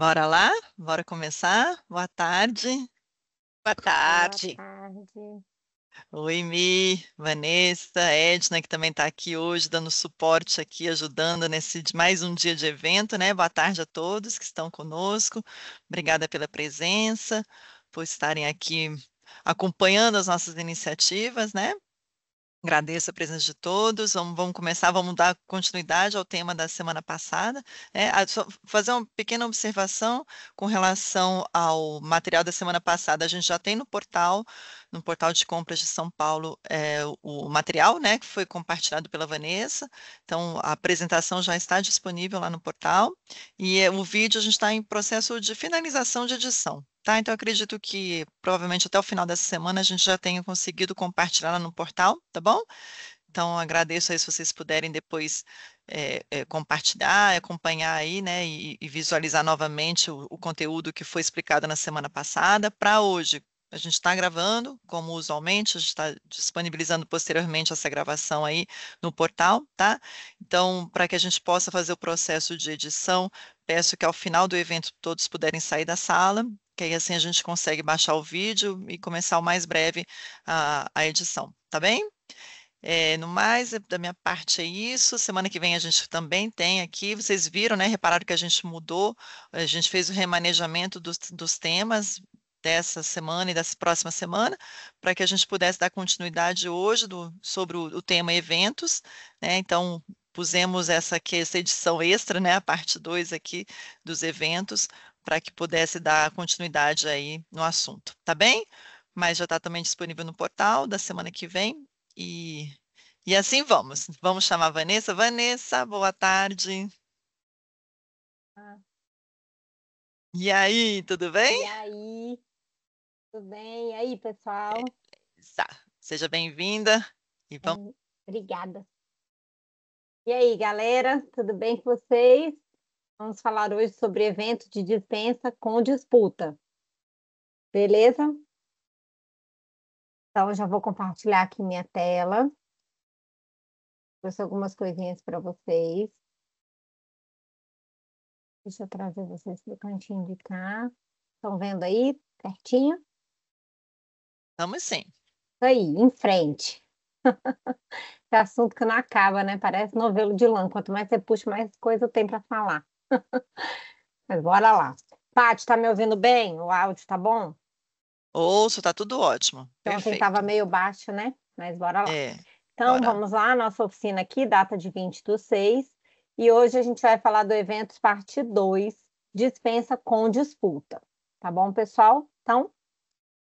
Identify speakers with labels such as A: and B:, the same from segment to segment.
A: Bora lá? Bora começar? Boa tarde.
B: Boa tarde. Boa tarde.
A: Oi, Mi, Vanessa, Edna, que também está aqui hoje, dando suporte aqui, ajudando nesse mais um dia de evento, né? Boa tarde a todos que estão conosco. Obrigada pela presença, por estarem aqui acompanhando as nossas iniciativas, né? Agradeço a presença de todos. Vamos, vamos, começar, vamos dar continuidade ao tema da semana passada. Né, fazer uma pequena observação com relação ao material da semana passada. A gente já tem no portal no portal de compras de São Paulo é, o material, né, que foi compartilhado pela Vanessa. Então, a apresentação já está disponível lá no portal. E é, o vídeo a gente está em processo de finalização de edição. Tá, então acredito que provavelmente até o final dessa semana a gente já tenha conseguido compartilhar lá no portal, tá bom? Então agradeço aí se vocês puderem depois é, é, compartilhar, acompanhar aí, né, e, e visualizar novamente o, o, conteúdo que foi explicado na semana passada para hoje. A gente está gravando, como usualmente, a gente está disponibilizando posteriormente essa gravação aí no portal, tá? Então, para que a gente possa fazer o processo de edição, peço que ao final do evento todos puderem sair da sala, que aí assim a gente consegue baixar o vídeo e começar o mais breve a, a edição, tá bem? É, no mais, é, da minha parte é isso. Semana que vem a gente também tem aqui. Vocês viram, né? Repararam que a gente mudou, a gente fez o remanejamento dos, dos temas, dessa semana e dessa próxima semana, para que a gente pudesse dar continuidade hoje do, sobre o, o tema eventos, né? Então, pusemos essa aqui, essa edição extra, né, a parte 2 aqui dos eventos, para que pudesse dar continuidade aí no assunto, tá bem? Mas já está também disponível no portal da semana que vem e e assim vamos. Vamos chamar a Vanessa. Vanessa, boa tarde. Ah. E aí, tudo bem? E
B: aí, tudo bem? E aí, pessoal?
A: Tá. Seja bem-vinda
B: Então. vamos. Obrigada. E aí, galera, tudo bem com vocês? Vamos falar hoje sobre evento de dispensa com disputa. Beleza? Então, já vou compartilhar aqui minha tela. Trouxe algumas coisinhas para vocês. Deixa eu trazer vocês do cantinho de cá. Estão vendo aí? Certinho? Estamos sim. Aí, em frente. É assunto que não acaba, né? Parece novelo de lã. Quanto mais você puxa, mais coisa tem para falar. Mas bora lá. Paty, tá me ouvindo bem? O áudio tá bom?
A: Ouço, tá tudo ótimo. Então, assim, Perfeito. Tava
B: meio baixo, né? Mas bora lá. É, então, bora. vamos lá. Nossa oficina aqui, data de 20 do 6. E hoje a gente vai falar do Eventos Parte 2, dispensa com disputa. Tá bom, pessoal? Então,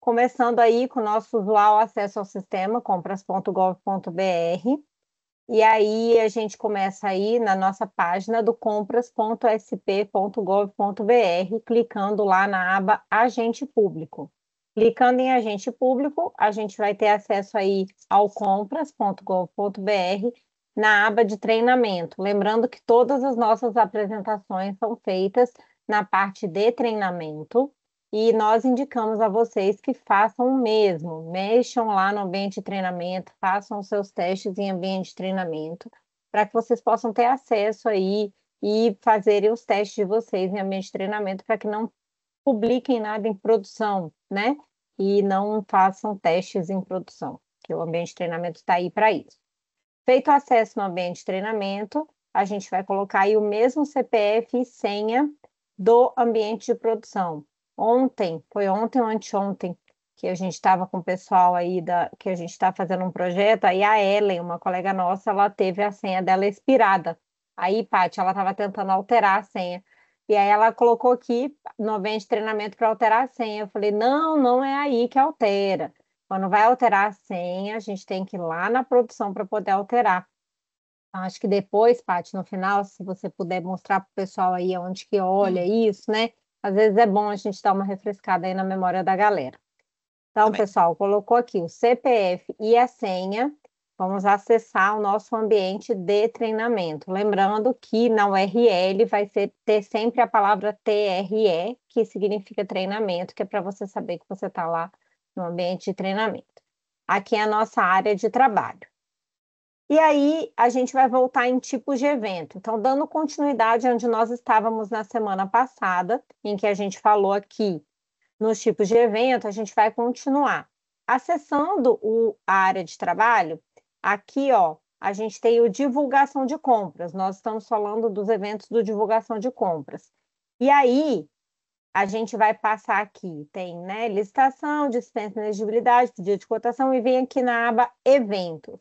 B: Começando aí com o nosso usual acesso ao sistema, compras.gov.br. E aí a gente começa aí na nossa página do compras.sp.gov.br, clicando lá na aba Agente Público. Clicando em Agente Público, a gente vai ter acesso aí ao compras.gov.br na aba de treinamento. Lembrando que todas as nossas apresentações são feitas na parte de treinamento e nós indicamos a vocês que façam o mesmo, mexam lá no ambiente de treinamento, façam os seus testes em ambiente de treinamento, para que vocês possam ter acesso aí e fazerem os testes de vocês em ambiente de treinamento, para que não publiquem nada em produção, né? E não façam testes em produção, que o ambiente de treinamento está aí para isso. Feito o acesso no ambiente de treinamento, a gente vai colocar aí o mesmo CPF e senha do ambiente de produção, ontem, foi ontem ou anteontem, que a gente estava com o pessoal aí da, que a gente está fazendo um projeto, aí a Ellen, uma colega nossa, ela teve a senha dela expirada. Aí, Paty, ela estava tentando alterar a senha. E aí ela colocou aqui 90 treinamento para alterar a senha. Eu falei, não, não é aí que altera. Quando vai alterar a senha, a gente tem que ir lá na produção para poder alterar. Então, acho que depois, Paty, no final, se você puder mostrar para o pessoal aí onde que olha hum. isso, né? às vezes é bom a gente dar uma refrescada aí na memória da galera. Então, Também. pessoal, colocou aqui o CPF e a senha. Vamos acessar o nosso ambiente de treinamento. Lembrando que na URL vai ser, ter sempre a palavra TRE, que significa treinamento, que é para você saber que você está lá no ambiente de treinamento. Aqui é a nossa área de trabalho. E aí a gente vai voltar em tipos de evento. Então, dando continuidade onde nós estávamos na semana passada, em que a gente falou aqui nos tipos de evento, a gente vai continuar. Acessando o, a área de trabalho, aqui ó, a gente tem o divulgação de compras. Nós estamos falando dos eventos do divulgação de compras. E aí, a gente vai passar aqui, tem né, licitação, dispensa de elegibilidade, pedido de cotação e vem aqui na aba eventos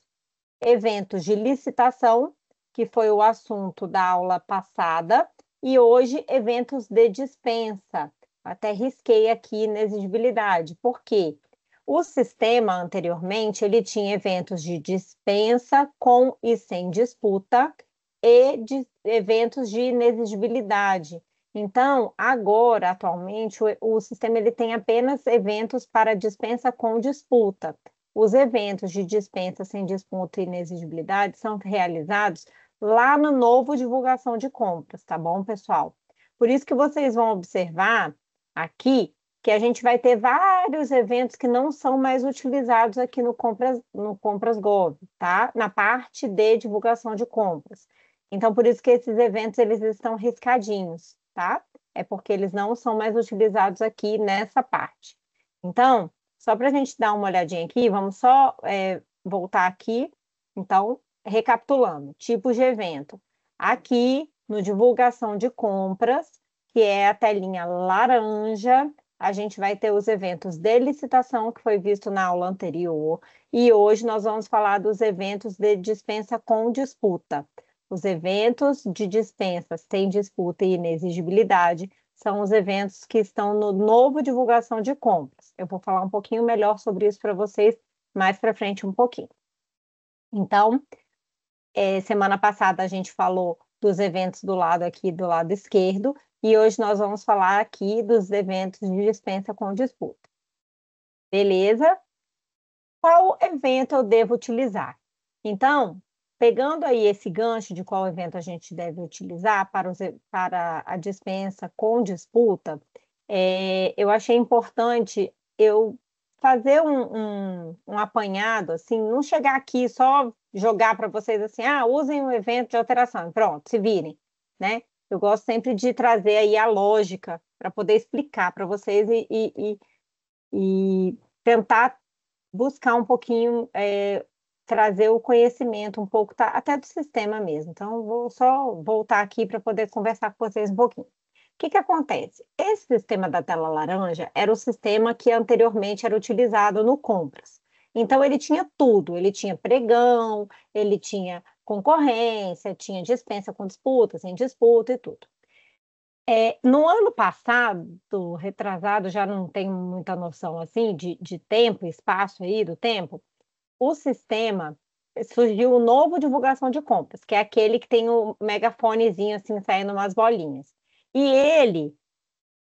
B: eventos de licitação, que foi o assunto da aula passada, e hoje eventos de dispensa. Até risquei aqui inexigibilidade. porque O sistema anteriormente ele tinha eventos de dispensa com e sem disputa e de eventos de inexigibilidade. Então, agora, atualmente, o, o sistema ele tem apenas eventos para dispensa com disputa. Os eventos de dispensa sem disputa e inexigibilidade são realizados lá no novo divulgação de compras, tá bom, pessoal? Por isso que vocês vão observar aqui que a gente vai ter vários eventos que não são mais utilizados aqui no Compras, no Compras Gov, tá? Na parte de divulgação de compras. Então, por isso que esses eventos, eles estão riscadinhos, tá? É porque eles não são mais utilizados aqui nessa parte. Então, só para a gente dar uma olhadinha aqui, vamos só é, voltar aqui. Então, recapitulando, tipos de evento. Aqui, no divulgação de compras, que é a telinha laranja, a gente vai ter os eventos de licitação, que foi visto na aula anterior, e hoje nós vamos falar dos eventos de dispensa com disputa. Os eventos de dispensas têm disputa e inexigibilidade são os eventos que estão no novo divulgação de compras. Eu vou falar um pouquinho melhor sobre isso para vocês mais para frente um pouquinho. Então, é, semana passada a gente falou dos eventos do lado aqui do lado esquerdo e hoje nós vamos falar aqui dos eventos de dispensa com disputa. Beleza? Qual evento eu devo utilizar? Então, pegando aí esse gancho de qual evento a gente deve utilizar para, os, para a dispensa com disputa, é, eu achei importante eu fazer um, um, um, apanhado, assim, não chegar aqui só jogar para vocês assim, ah, usem o um evento de alteração, pronto, se virem, né? Eu gosto sempre de trazer aí a lógica para poder explicar para vocês e, e, e, e, tentar buscar um pouquinho é, trazer o conhecimento um pouco, tá, até do sistema mesmo. Então, vou só voltar aqui para poder conversar com vocês um pouquinho. O que, que acontece? Esse sistema da tela laranja era o sistema que anteriormente era utilizado no compras. Então, ele tinha tudo: ele tinha pregão, ele tinha concorrência, tinha dispensa com disputa, sem disputa e tudo. É, no ano passado, retrasado, já não tenho muita noção assim de, de tempo, espaço aí do tempo, o sistema, surgiu o novo divulgação de compras, que é aquele que tem o megafonezinho assim saindo umas bolinhas. E ele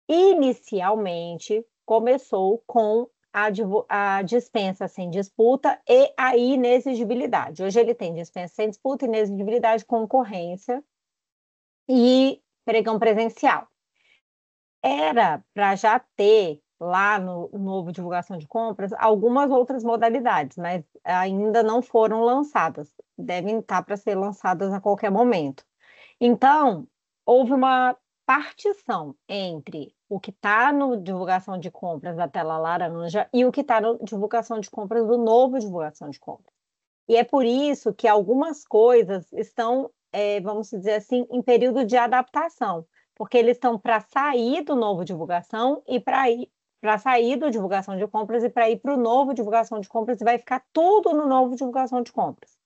B: inicialmente começou com a, a, dispensa sem disputa e a inexigibilidade. Hoje ele tem dispensa sem disputa, inexigibilidade, concorrência e pregão presencial. Era para já ter lá no novo divulgação de compras algumas outras modalidades, mas ainda não foram lançadas. Devem estar tá para ser lançadas a qualquer momento. Então, houve uma partição entre o que está no divulgação de compras da tela laranja e o que está no divulgação de compras do novo divulgação de compras. E é por isso que algumas coisas estão, é, vamos dizer assim, em período de adaptação porque eles estão para sair do novo divulgação e para ir para sair do divulgação de compras e para ir para o novo divulgação de compras e vai ficar tudo no novo divulgação de compras.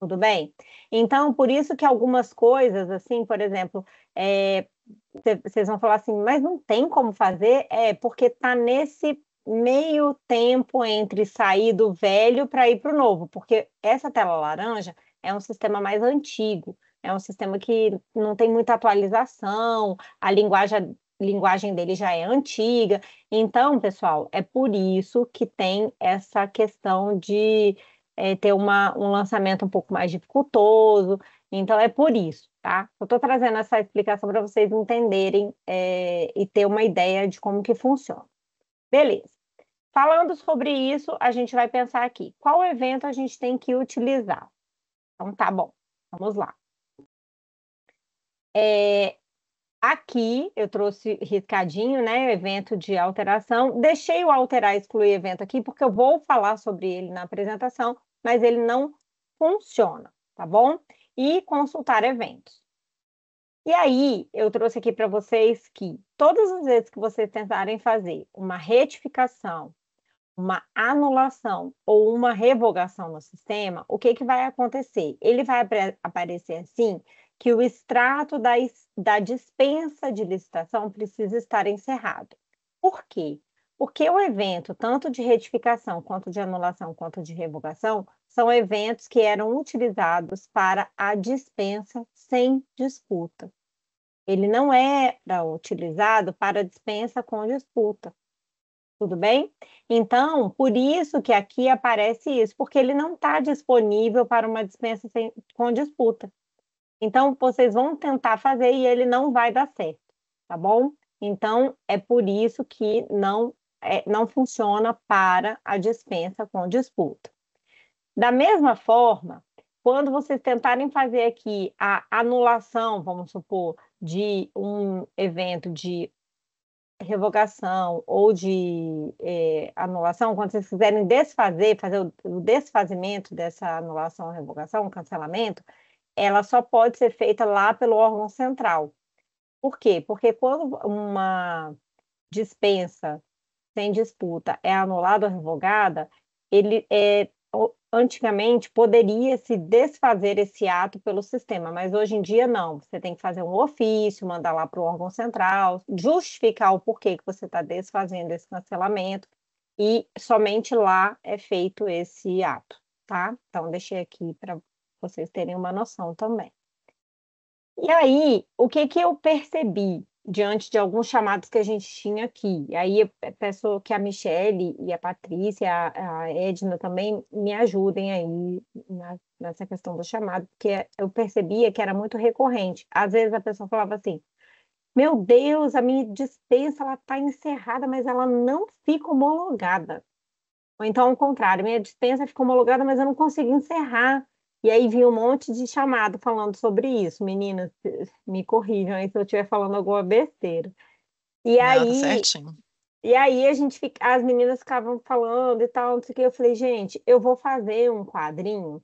B: Tudo bem? Então, por isso que algumas coisas, assim, por exemplo, é, vocês é, vão falar assim, mas não tem como fazer, é porque está nesse meio tempo entre sair do velho para ir para o novo, porque essa tela laranja é um sistema mais antigo, é um sistema que não tem muita atualização, a linguagem linguagem dele já é antiga. Então, pessoal, é por isso que tem essa questão de é, ter uma, um lançamento um pouco mais dificultoso. Então, é por isso, tá? Eu estou trazendo essa explicação para vocês entenderem é, e ter uma ideia de como que funciona. Beleza. Falando sobre isso, a gente vai pensar aqui, qual evento a gente tem que utilizar? Então, tá bom, vamos lá. É, Aqui eu trouxe riscadinho, né? Evento de alteração. Deixei o alterar excluir evento aqui, porque eu vou falar sobre ele na apresentação, mas ele não funciona, tá bom? E consultar eventos. E aí, eu trouxe aqui para vocês que todas as vezes que vocês tentarem fazer uma retificação, uma anulação ou uma revogação no sistema, o que, que vai acontecer? Ele vai aparecer assim que o extrato da, da dispensa de licitação precisa estar encerrado. Por quê? Porque o evento, tanto de retificação, quanto de anulação, quanto de revogação, são eventos que eram utilizados para a dispensa sem disputa. Ele não era utilizado para dispensa com disputa. Tudo bem? Então, por isso que aqui aparece isso, porque ele não está disponível para uma dispensa sem, com disputa. Então, vocês vão tentar fazer e ele não vai dar certo, tá bom? Então, é por isso que não, é, não funciona para a dispensa com disputa. Da mesma forma, quando vocês tentarem fazer aqui a anulação, vamos supor, de um evento de revogação ou de é, anulação, quando vocês quiserem desfazer, fazer o, o desfazimento dessa anulação, revogação, cancelamento, ela só pode ser feita lá pelo órgão central. Por quê? Porque quando uma dispensa sem disputa é anulada ou revogada, ele é, antigamente poderia se desfazer esse ato pelo sistema, mas hoje em dia não. Você tem que fazer um ofício, mandar lá para o órgão central, justificar o porquê que você está desfazendo esse cancelamento e somente lá é feito esse ato, tá? Então deixei aqui para vocês terem uma noção também. E aí, o que, que eu percebi diante de alguns chamados que a gente tinha aqui? E aí, eu é, peço que a Michelle e a Patrícia, a, Edna também me ajudem aí na, nessa questão do chamado, porque eu percebia que era muito recorrente. Às vezes a pessoa falava assim: Meu Deus, a minha dispensa está encerrada, mas ela não fica homologada. Ou então, ao contrário, minha dispensa ficou homologada, mas eu não consegui encerrar. E aí vi um monte de chamado falando sobre isso. Meninas, me corrijam aí se eu estiver falando alguma besteira. E Nada tá aí. Certinho. E aí a gente fica, as meninas ficavam falando e tal, não sei o que. Eu falei, gente, eu vou fazer um quadrinho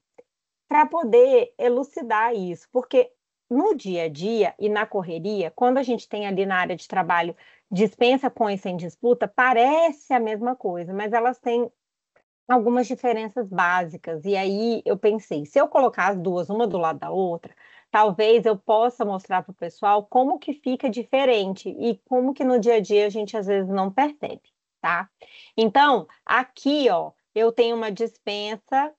B: para poder elucidar isso, porque no dia a dia e na correria, quando a gente tem ali na área de trabalho dispensa com e sem disputa, parece a mesma coisa, mas elas têm algumas diferenças básicas. E aí eu pensei, se eu colocar as duas uma do lado da outra, talvez eu possa mostrar para o pessoal como que fica diferente e como que no dia a dia a gente às vezes não percebe, tá? Então, aqui, ó, eu tenho uma dispensa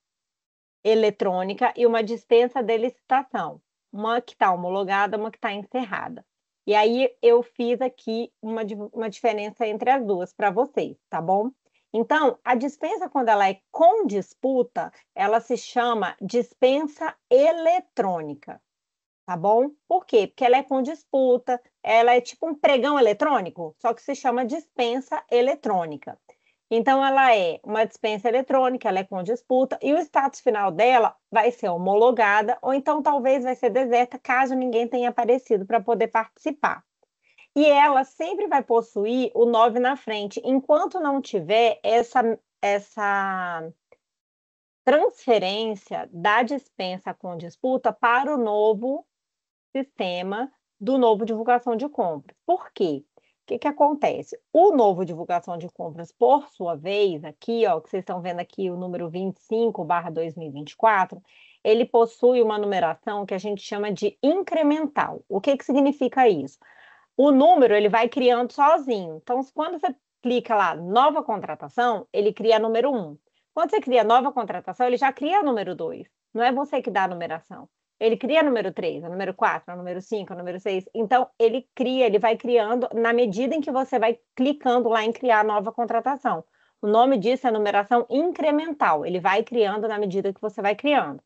B: eletrônica e uma dispensa de licitação, uma que está homologada, uma que está encerrada. E aí eu fiz aqui uma, uma diferença entre as duas para vocês, tá bom? Então, a dispensa, quando ela é com disputa, ela se chama dispensa eletrônica, tá bom? Por quê? Porque ela é com disputa, ela é tipo um pregão eletrônico, só que se chama dispensa eletrônica. Então, ela é uma dispensa eletrônica, ela é com disputa, e o status final dela vai ser homologada, ou então talvez vai ser deserta, caso ninguém tenha aparecido para poder participar e ela sempre vai possuir o 9 na frente. Enquanto não tiver essa, essa transferência da dispensa com disputa para o novo sistema do novo divulgação de compras. Por quê? O que, que acontece? O novo divulgação de compras, por sua vez, aqui, ó, que vocês estão vendo aqui o número 25 barra 2024, ele possui uma numeração que a gente chama de incremental. O que, que significa isso? o número ele vai criando sozinho. Então, quando você clica lá, nova contratação, ele cria número 1. Um. Quando você cria nova contratação, ele já cria número 2. Não é você que dá a numeração. Ele cria número 3, número 4, número 5, número 6. Então, ele cria, ele vai criando na medida em que você vai clicando lá em criar nova contratação. O nome disso é numeração incremental. Ele vai criando na medida que você vai criando.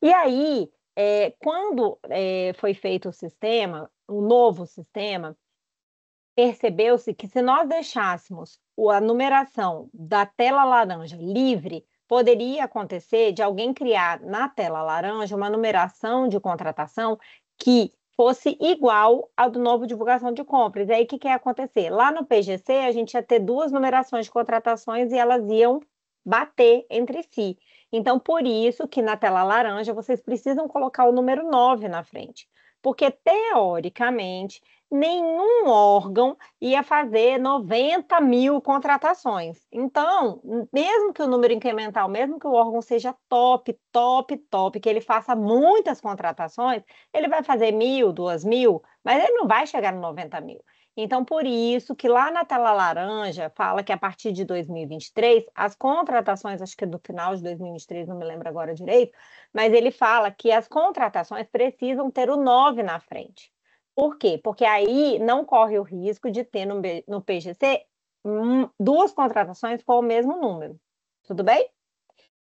B: E aí, é, quando é, foi feito o sistema, o novo sistema, percebeu-se que se nós deixássemos a numeração da tela laranja livre, poderia acontecer de alguém criar na tela laranja uma numeração de contratação que fosse igual à do novo divulgação de compras. E aí, o que, que ia acontecer? Lá no PGC, a gente ia ter duas numerações de contratações e elas iam bater entre si. Então, por isso que na tela laranja vocês precisam colocar o número 9 na frente, porque teoricamente nenhum órgão ia fazer 90 mil contratações. Então, mesmo que o número incremental, mesmo que o órgão seja top, top, top, que ele faça muitas contratações, ele vai fazer mil, duas mil, mas ele não vai chegar no 90 mil. Então, por isso que lá na tela laranja fala que a partir de 2023, as contratações, acho que é do final de 2023, não me lembro agora direito, mas ele fala que as contratações precisam ter o 9 na frente. Por quê? Porque aí não corre o risco de ter no, no PGC duas contratações com o mesmo número. Tudo bem?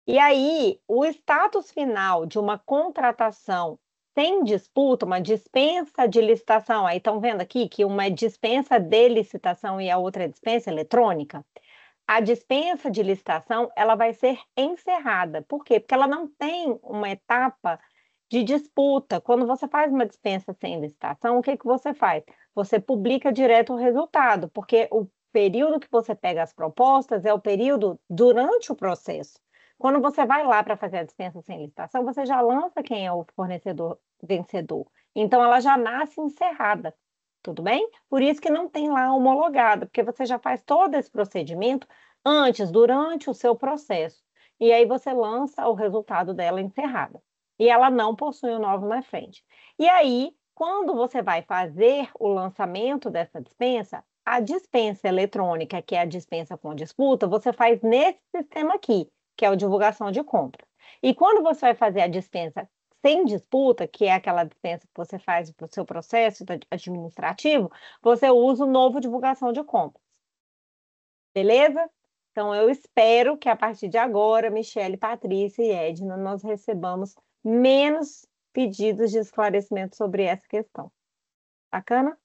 B: E aí, o status final de uma contratação sem disputa, uma dispensa de licitação. Aí estão vendo aqui que uma é dispensa de licitação e a outra é dispensa eletrônica. A dispensa de licitação ela vai ser encerrada. Por quê? Porque ela não tem uma etapa de disputa. Quando você faz uma dispensa sem licitação, o que, que você faz? Você publica direto o resultado, porque o período que você pega as propostas é o período durante o processo. Quando você vai lá para fazer a dispensa sem licitação, você já lança quem é o fornecedor vencedor. Então ela já nasce encerrada, tudo bem? Por isso que não tem lá homologada, porque você já faz todo esse procedimento antes, durante o seu processo. E aí você lança o resultado dela encerrada. E ela não possui o novo na frente. E aí, quando você vai fazer o lançamento dessa dispensa, a dispensa eletrônica, que é a dispensa com disputa, você faz nesse sistema aqui, que é o divulgação de Compra. E quando você vai fazer a dispensa sem disputa, que é aquela defesa que você faz para o seu processo administrativo, você usa o novo divulgação de compras. Beleza? Então, eu espero que a partir de agora, Michele, Patrícia e Edna, nós recebamos menos pedidos de esclarecimento sobre essa questão. Bacana?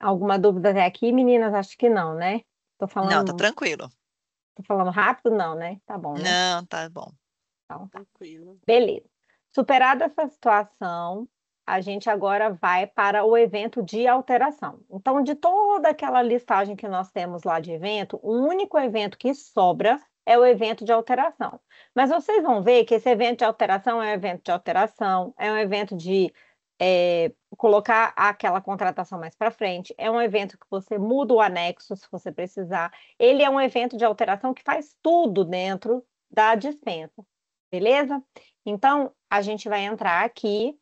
B: Alguma dúvida até aqui, meninas? Acho que não, né? Tô falando... Não, tá tranquilo. Tô falando rápido? Não, né? Tá bom. Né? Não, tá bom. Então, tá. Tranquilo. Beleza. Superada essa situação, a gente agora vai para o evento de alteração. Então, de toda aquela listagem que nós temos lá de evento, o único evento que sobra é o evento de alteração. Mas vocês vão ver que esse evento de alteração é um evento de alteração, é um evento de é, colocar aquela contratação mais para frente, é um evento que você muda o anexo se você precisar. Ele é um evento de alteração que faz tudo dentro da dispensa beleza? Então, a gente vai entrar aqui.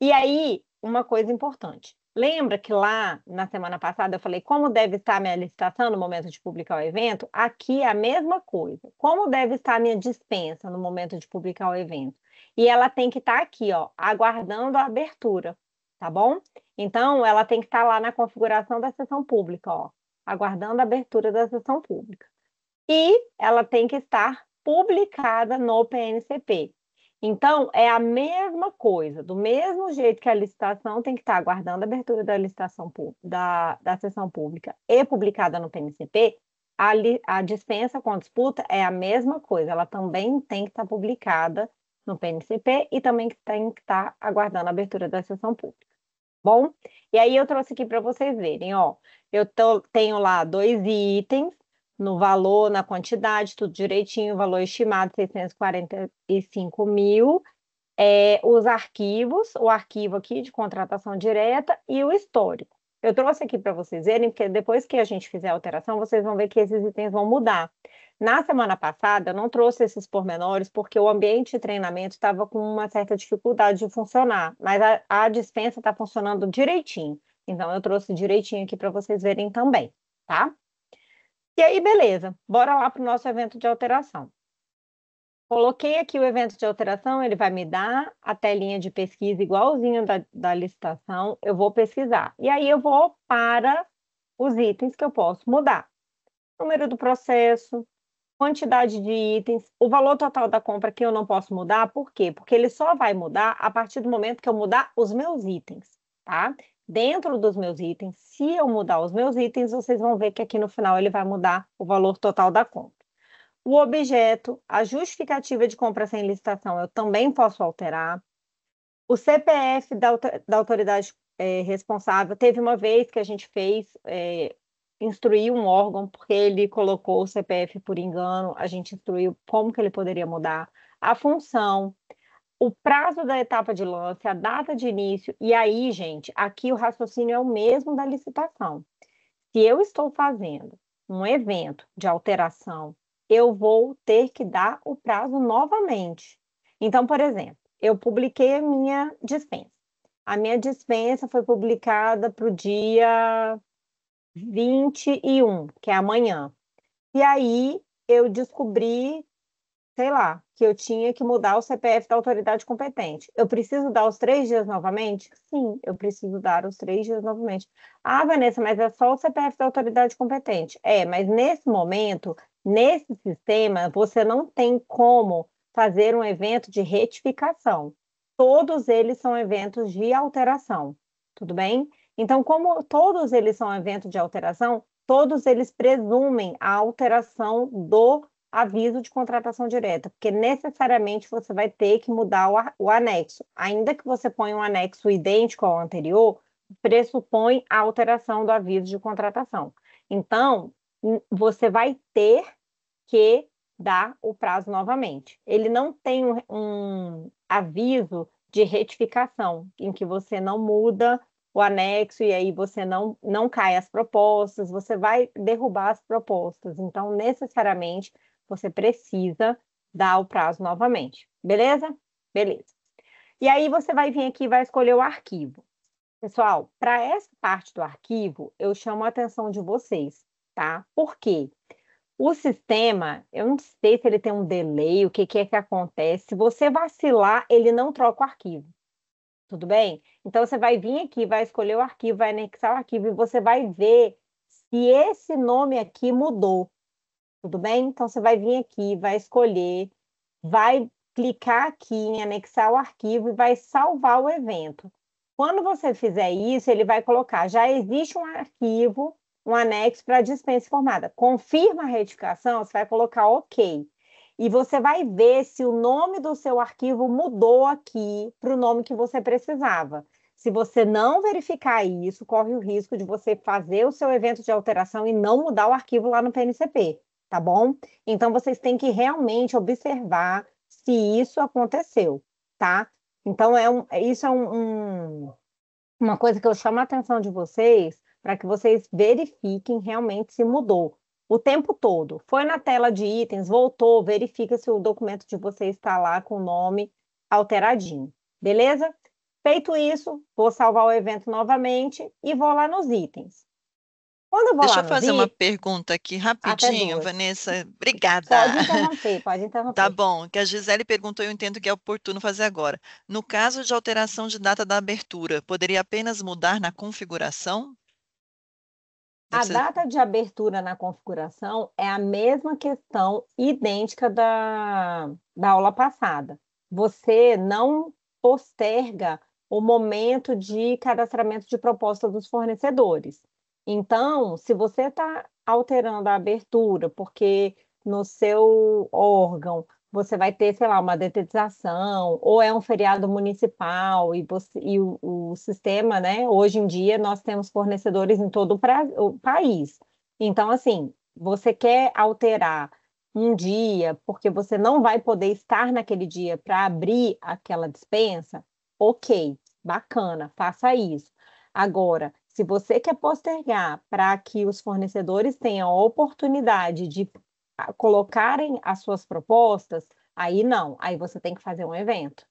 B: E aí, uma coisa importante. Lembra que lá na semana passada eu falei como deve estar a minha licitação no momento de publicar o evento? Aqui é a mesma coisa. Como deve estar a minha dispensa no momento de publicar o evento? E ela tem que estar aqui, ó, aguardando a abertura, tá bom? Então, ela tem que estar lá na configuração da sessão pública, ó, aguardando a abertura da sessão pública. E ela tem que estar publicada no PNCP. Então, é a mesma coisa, do mesmo jeito que a licitação tem que estar aguardando a abertura da licitação da, da sessão pública e publicada no PNCP, a, a dispensa com disputa é a mesma coisa, ela também tem que estar publicada no PNCP e também tem que estar aguardando a abertura da sessão pública. Bom, e aí eu trouxe aqui para vocês verem, ó, eu tô, tenho lá dois itens no valor, na quantidade, tudo direitinho, valor estimado 645 mil, é, os arquivos, o arquivo aqui de contratação direta e o histórico. Eu trouxe aqui para vocês verem, porque depois que a gente fizer a alteração, vocês vão ver que esses itens vão mudar. Na semana passada, eu não trouxe esses pormenores porque o ambiente de treinamento estava com uma certa dificuldade de funcionar, mas a, a dispensa está funcionando direitinho. Então, eu trouxe direitinho aqui para vocês verem também, tá? E aí, beleza, bora lá para o nosso evento de alteração. Coloquei aqui o evento de alteração, ele vai me dar a telinha de pesquisa igualzinho da, da licitação, eu vou pesquisar. E aí eu vou para os itens que eu posso mudar. Número do processo, quantidade de itens, o valor total da compra que eu não posso mudar, por quê? Porque ele só vai mudar a partir do momento que eu mudar os meus itens, tá? dentro dos meus itens. Se eu mudar os meus itens, vocês vão ver que aqui no final ele vai mudar o valor total da compra. O objeto, a justificativa de compra sem licitação, eu também posso alterar. O CPF da, da autoridade é, responsável, teve uma vez que a gente fez é, instruir um órgão porque ele colocou o CPF por engano, a gente instruiu como que ele poderia mudar. A função, o prazo da etapa de lance, a data de início, e aí, gente, aqui o raciocínio é o mesmo da licitação. Se eu estou fazendo um evento de alteração, eu vou ter que dar o prazo novamente. Então, por exemplo, eu publiquei a minha dispensa. A minha dispensa foi publicada para o dia 21, que é amanhã. E aí eu descobri sei lá, que eu tinha que mudar o CPF da autoridade competente. Eu preciso dar os três dias novamente? Sim, eu preciso dar os três dias novamente. Ah, Vanessa, mas é só o CPF da autoridade competente. É, mas nesse momento, nesse sistema, você não tem como fazer um evento de retificação. Todos eles são eventos de alteração, tudo bem? Então, como todos eles são eventos de alteração, todos eles presumem a alteração do aviso de contratação direta, porque necessariamente você vai ter que mudar o, o anexo. Ainda que você ponha um anexo idêntico ao anterior, pressupõe a alteração do aviso de contratação. Então, você vai ter que dar o prazo novamente. Ele não tem um, um aviso de retificação, em que você não muda o anexo e aí você não, não cai as propostas, você vai derrubar as propostas. Então, necessariamente, você precisa dar o prazo novamente. Beleza? Beleza. E aí você vai vir aqui e vai escolher o arquivo. Pessoal, para essa parte do arquivo, eu chamo a atenção de vocês, tá? Por quê? O sistema, eu não sei se ele tem um delay, o que, que é que acontece. Se você vacilar, ele não troca o arquivo. Tudo bem? Então, você vai vir aqui, vai escolher o arquivo, vai anexar o arquivo e você vai ver se esse nome aqui mudou. Tudo bem? Então você vai vir aqui, vai escolher, vai clicar aqui em anexar o arquivo e vai salvar o evento. Quando você fizer isso, ele vai colocar: já existe um arquivo, um anexo para dispensa formada. Confirma a retificação, você vai colocar OK. E você vai ver se o nome do seu arquivo mudou aqui para o nome que você precisava. Se você não verificar isso, corre o risco de você fazer o seu evento de alteração e não mudar o arquivo lá no PNCP tá bom? Então vocês têm que realmente observar se isso aconteceu, tá? Então é um, isso é um, um, uma coisa que eu chamo a atenção de vocês para que vocês verifiquem realmente se mudou o tempo todo. Foi na tela de itens, voltou, verifica se o documento de vocês está lá com o nome alteradinho, beleza? Feito isso, vou salvar o evento novamente e vou lá nos itens. Quando eu vou Deixa eu fazer uma
A: pergunta aqui rapidinho, Vanessa. Obrigada. Pode interromper, pode interromper. Tá bom, que a Gisele perguntou, eu entendo que é oportuno fazer agora. No caso de alteração de data da abertura, poderia apenas mudar na configuração?
B: Deve a ser... data de abertura na configuração é a mesma questão idêntica da, da aula passada. Você não posterga o momento de cadastramento de proposta dos fornecedores então, se você está alterando a abertura, porque no seu órgão você vai ter, sei lá, uma detetização, ou é um feriado municipal, e, você, e o, o, sistema, né? Hoje em dia nós temos fornecedores em todo o, pra, o país. Então, assim, você quer alterar um dia, porque você não vai poder estar naquele dia para abrir aquela dispensa, ok, bacana, faça isso. Agora, se você quer postergar para que os fornecedores tenham a oportunidade de ah, colocarem as suas propostas, aí não, aí você tem que fazer um evento.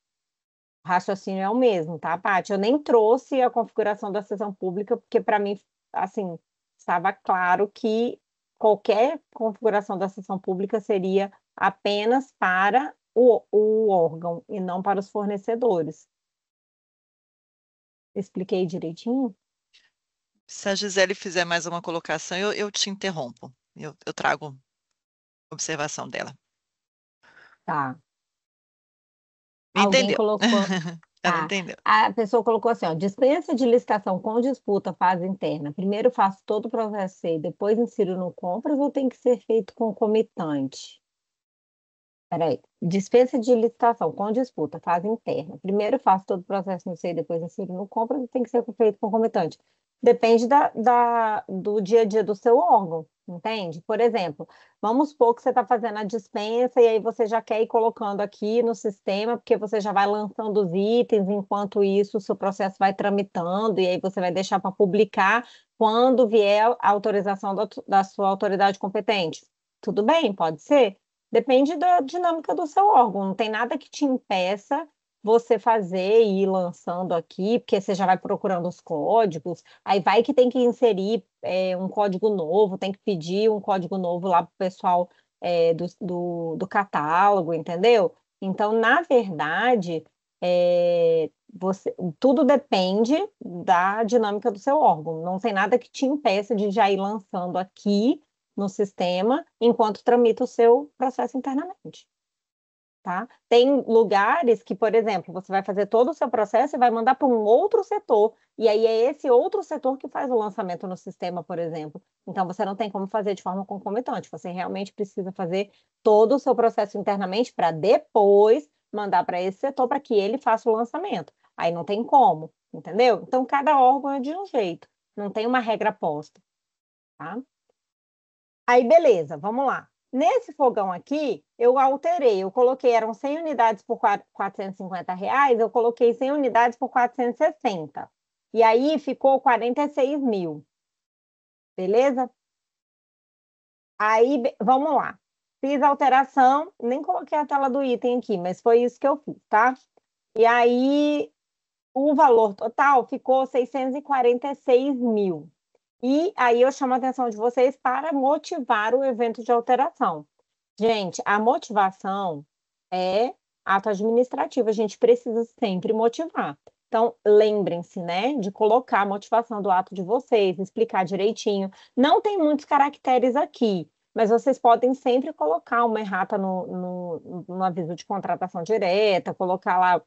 B: O raciocínio é o mesmo, tá, Paty? Eu nem trouxe a configuração da sessão pública, porque para mim, assim, estava claro que qualquer configuração da sessão pública seria apenas para o, o órgão e não para os fornecedores. Expliquei direitinho?
A: se a Gisele fizer mais uma colocação, eu, eu te interrompo. Eu, eu trago observação dela. Tá. Entendeu. Alguém colocou...
B: Tá. Entendeu. A pessoa colocou assim, ó, dispensa de licitação com disputa fase interna. Primeiro faço todo o processo e depois insiro no compras ou tem que ser feito concomitante? Peraí, dispensa de licitação com disputa, fase interna. Primeiro faço todo o processo no CEI, depois insiro no compras ou tem que ser feito concomitante? Depende da, da, do dia a dia do seu órgão, entende? Por exemplo, vamos supor que você está fazendo a dispensa e aí você já quer ir colocando aqui no sistema, porque você já vai lançando os itens, enquanto isso o seu processo vai tramitando, e aí você vai deixar para publicar quando vier a autorização da, da sua autoridade competente. Tudo bem, pode ser? Depende da dinâmica do seu órgão, não tem nada que te impeça você fazer e ir lançando aqui, porque você já vai procurando os códigos, aí vai que tem que inserir é, um código novo, tem que pedir um código novo lá para o pessoal é, do, do, do, catálogo, entendeu? Então, na verdade, é, você, tudo depende da dinâmica do seu órgão. Não tem nada que te impeça de já ir lançando aqui no sistema enquanto tramita o seu processo internamente. Tá? Tem lugares que, por exemplo, você vai fazer todo o seu processo e vai mandar para um outro setor, e aí é esse outro setor que faz o lançamento no sistema, por exemplo. Então, você não tem como fazer de forma concomitante, você realmente precisa fazer todo o seu processo internamente para depois mandar para esse setor para que ele faça o lançamento. Aí não tem como, entendeu? Então, cada órgão é de um jeito, não tem uma regra posta, tá? Aí, beleza, vamos lá. Nesse fogão aqui, eu alterei, eu coloquei, eram 100 unidades por 4, 450 reais, eu coloquei 100 unidades por 460. E aí ficou 46 mil. Beleza? Aí, vamos lá. Fiz a alteração, nem coloquei a tela do item aqui, mas foi isso que eu fiz, tá? E aí, o valor total ficou 646 mil. E aí eu chamo a atenção de vocês para motivar o evento de alteração. Gente, a motivação é ato administrativo, a gente precisa sempre motivar. Então, lembrem-se, né, de colocar a motivação do ato de vocês, explicar direitinho. Não tem muitos caracteres aqui, mas vocês podem sempre colocar uma errata no, no, no aviso de contratação direta, colocar lá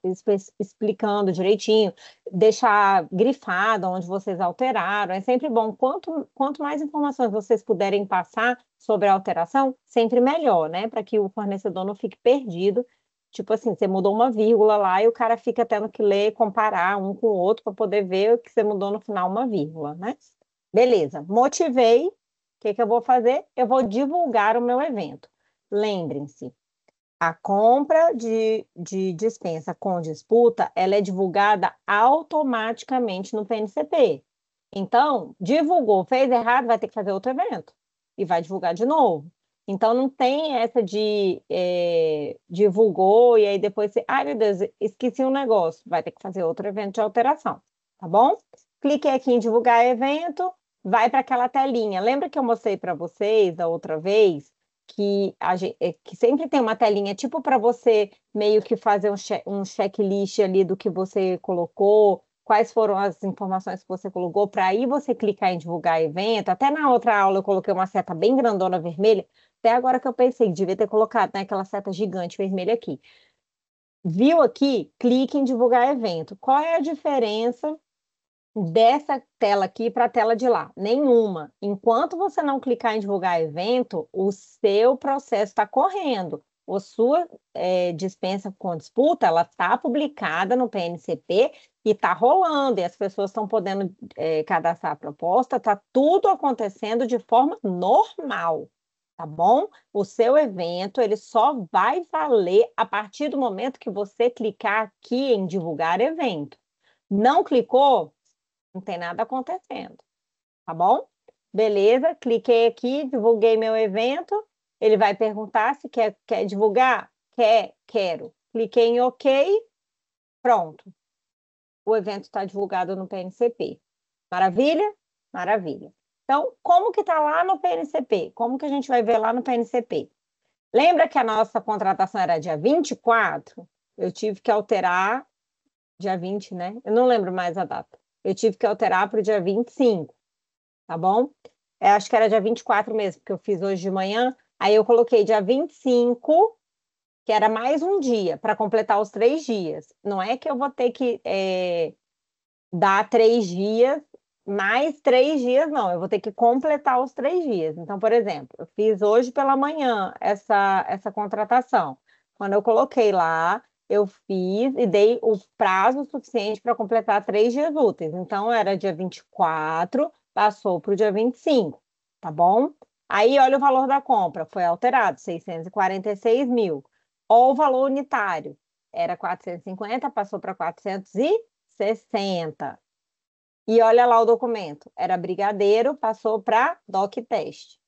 B: explicando direitinho, deixar grifado onde vocês alteraram. É sempre bom. Quanto, quanto mais informações vocês puderem passar sobre a alteração, sempre melhor, né? Para que o fornecedor não fique perdido. Tipo assim, você mudou uma vírgula lá e o cara fica tendo que ler, comparar um com o outro para poder ver o que você mudou no final, uma vírgula, né? Beleza, motivei que, que eu vou fazer? Eu vou divulgar o meu evento. Lembrem-se, a compra de, de dispensa com disputa, ela é divulgada automaticamente no PNCP. Então, divulgou, fez errado, vai ter que fazer outro evento e vai divulgar de novo. Então, não tem essa de é, divulgou e aí depois, você, ai meu Deus, esqueci um negócio, vai ter que fazer outro evento de alteração, tá bom? Clique aqui em divulgar evento, vai para aquela telinha. Lembra que eu mostrei para vocês da outra vez que, gente, é, que, sempre tem uma telinha, tipo para você meio que fazer um, che um checklist ali do que você colocou, quais foram as informações que você colocou, para aí você clicar em divulgar evento. Até na outra aula eu coloquei uma seta bem grandona vermelha, até agora que eu pensei, que devia ter colocado né, aquela seta gigante vermelha aqui. Viu aqui? Clique em divulgar evento. Qual é a diferença dessa tela aqui para a tela de lá, nenhuma. Enquanto você não clicar em divulgar evento, o seu processo está correndo. A sua é, dispensa com disputa, ela está publicada no PNCP e está rolando, e as pessoas estão podendo é, cadastrar a proposta, está tudo acontecendo de forma normal, tá bom? O seu evento, ele só vai valer a partir do momento que você clicar aqui em divulgar evento. Não clicou? Não tem nada acontecendo, tá bom? Beleza, cliquei aqui, divulguei meu evento. Ele vai perguntar se quer, quer divulgar? Quer, quero. Cliquei em OK, pronto. O evento está divulgado no PNCP. Maravilha? Maravilha. Então, como que está lá no PNCP? Como que a gente vai ver lá no PNCP? Lembra que a nossa contratação era dia 24? Eu tive que alterar dia 20, né? Eu não lembro mais a data eu tive que alterar para o dia 25, tá bom? É, acho que era dia 24 mesmo, porque eu fiz hoje de manhã. Aí eu coloquei dia 25, que era mais um dia, para completar os três dias. Não é que eu vou ter que é, dar três dias, mais três dias, não. Eu vou ter que completar os três dias. Então, por exemplo, eu fiz hoje pela manhã essa, essa contratação. Quando eu coloquei lá, eu fiz e dei o prazo suficiente para completar três dias úteis. Então, era dia 24, passou para o dia 25, tá bom? Aí, olha o valor da compra, foi alterado, 646 mil. Ou o valor unitário, era 450, passou para 460. E olha lá o documento, era brigadeiro, passou para doc teste.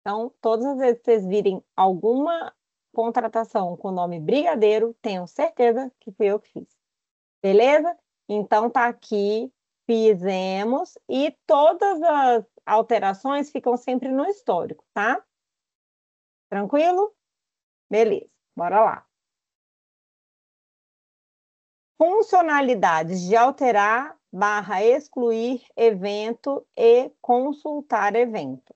B: Então, todas as vezes que vocês virem alguma contratação com o nome Brigadeiro, tenho certeza que fui eu que fiz. Beleza? Então tá aqui, fizemos e todas as alterações ficam sempre no histórico, tá? Tranquilo? Beleza, bora lá. Funcionalidades de alterar barra excluir evento e consultar evento.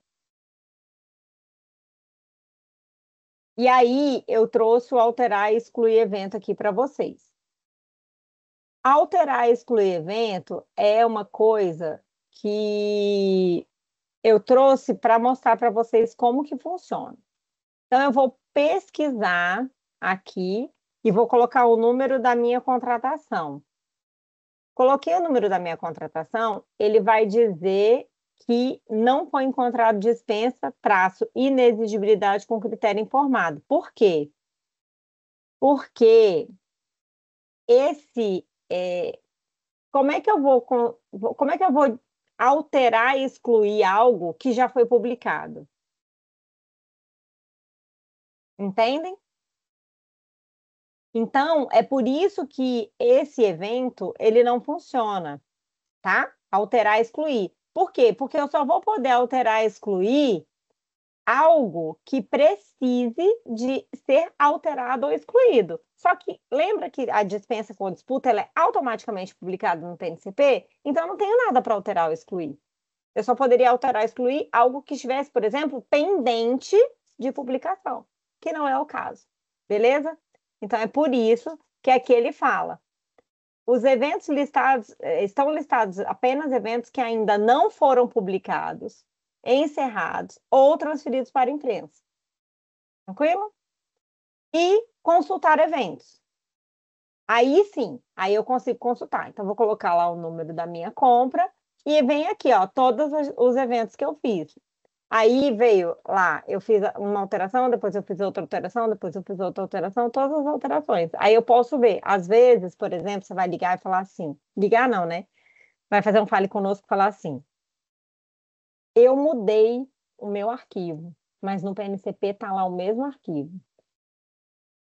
B: E aí eu trouxe o alterar e excluir evento aqui para vocês. Alterar e excluir evento é uma coisa que eu trouxe para mostrar para vocês como que funciona. Então eu vou pesquisar aqui e vou colocar o número da minha contratação. Coloquei o número da minha contratação, ele vai dizer que não foi encontrado dispensa, traço, inexigibilidade com critério informado. Por quê? Porque esse. É, como é que eu vou. Como é que eu vou alterar e excluir algo que já foi publicado? Entendem? Então, é por isso que esse evento ele não funciona, tá? Alterar, excluir. Por quê? Porque eu só vou poder alterar, excluir algo que precise de ser alterado ou excluído. Só que lembra que a dispensa com disputa ela é automaticamente publicada no PNCP, então eu não tenho nada para alterar ou excluir. Eu só poderia alterar ou excluir algo que estivesse, por exemplo, pendente de publicação, que não é o caso. Beleza? Então é por isso que aqui ele fala: os eventos listados eh, estão listados apenas eventos que ainda não foram publicados, encerrados ou transferidos para imprensa. Tranquilo? E consultar eventos. Aí sim, aí eu consigo consultar. Então, vou colocar lá o número da minha compra e vem aqui, ó, todos os eventos que eu fiz. Aí veio lá, eu fiz uma alteração, depois eu fiz outra alteração, depois eu fiz outra alteração, todas as alterações. Aí eu posso ver. Às vezes, por exemplo, você vai ligar e falar assim: ligar não, né? Vai fazer um fale conosco e falar assim: eu mudei o meu arquivo, mas no PNCP está lá o mesmo arquivo.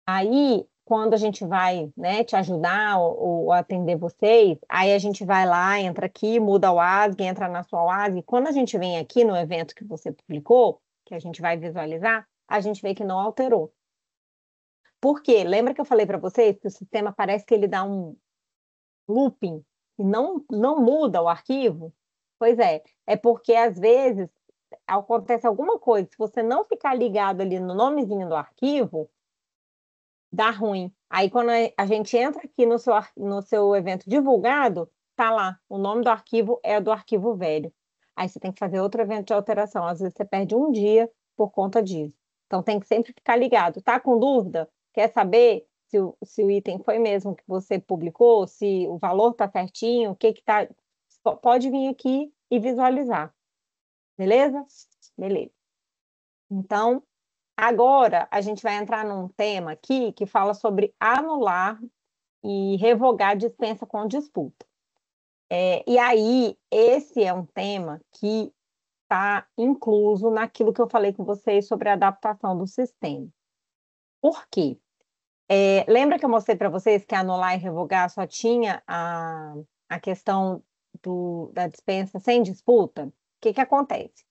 B: Aí quando a gente vai né, te ajudar ou, ou, atender vocês, aí a gente vai lá, entra aqui, muda o ASG, entra na sua ASG. Quando a gente vem aqui no evento que você publicou, que a gente vai visualizar, a gente vê que não alterou. Por quê? Lembra que eu falei para vocês que o sistema parece que ele dá um looping e não, não muda o arquivo? Pois é, é porque às vezes acontece alguma coisa, se você não ficar ligado ali no nomezinho do arquivo, dá ruim. Aí quando a gente entra aqui no seu, no seu evento divulgado, tá lá, o nome do arquivo é do arquivo velho. Aí você tem que fazer outro evento de alteração. Às vezes você perde um dia por conta disso. Então tem que sempre ficar ligado. Tá com dúvida? Quer saber se o, se o item foi mesmo que você publicou, se o valor tá certinho, o que que tá. Pode vir aqui e visualizar. Beleza? Beleza. Então, Agora a gente vai entrar num tema aqui que fala sobre anular e revogar dispensa com disputa. É, e aí, esse é um tema que está incluso naquilo que eu falei com vocês sobre a adaptação do sistema. Por quê? É, lembra que eu mostrei para vocês que anular e revogar só tinha a, a questão do, da dispensa sem disputa? O que, que acontece?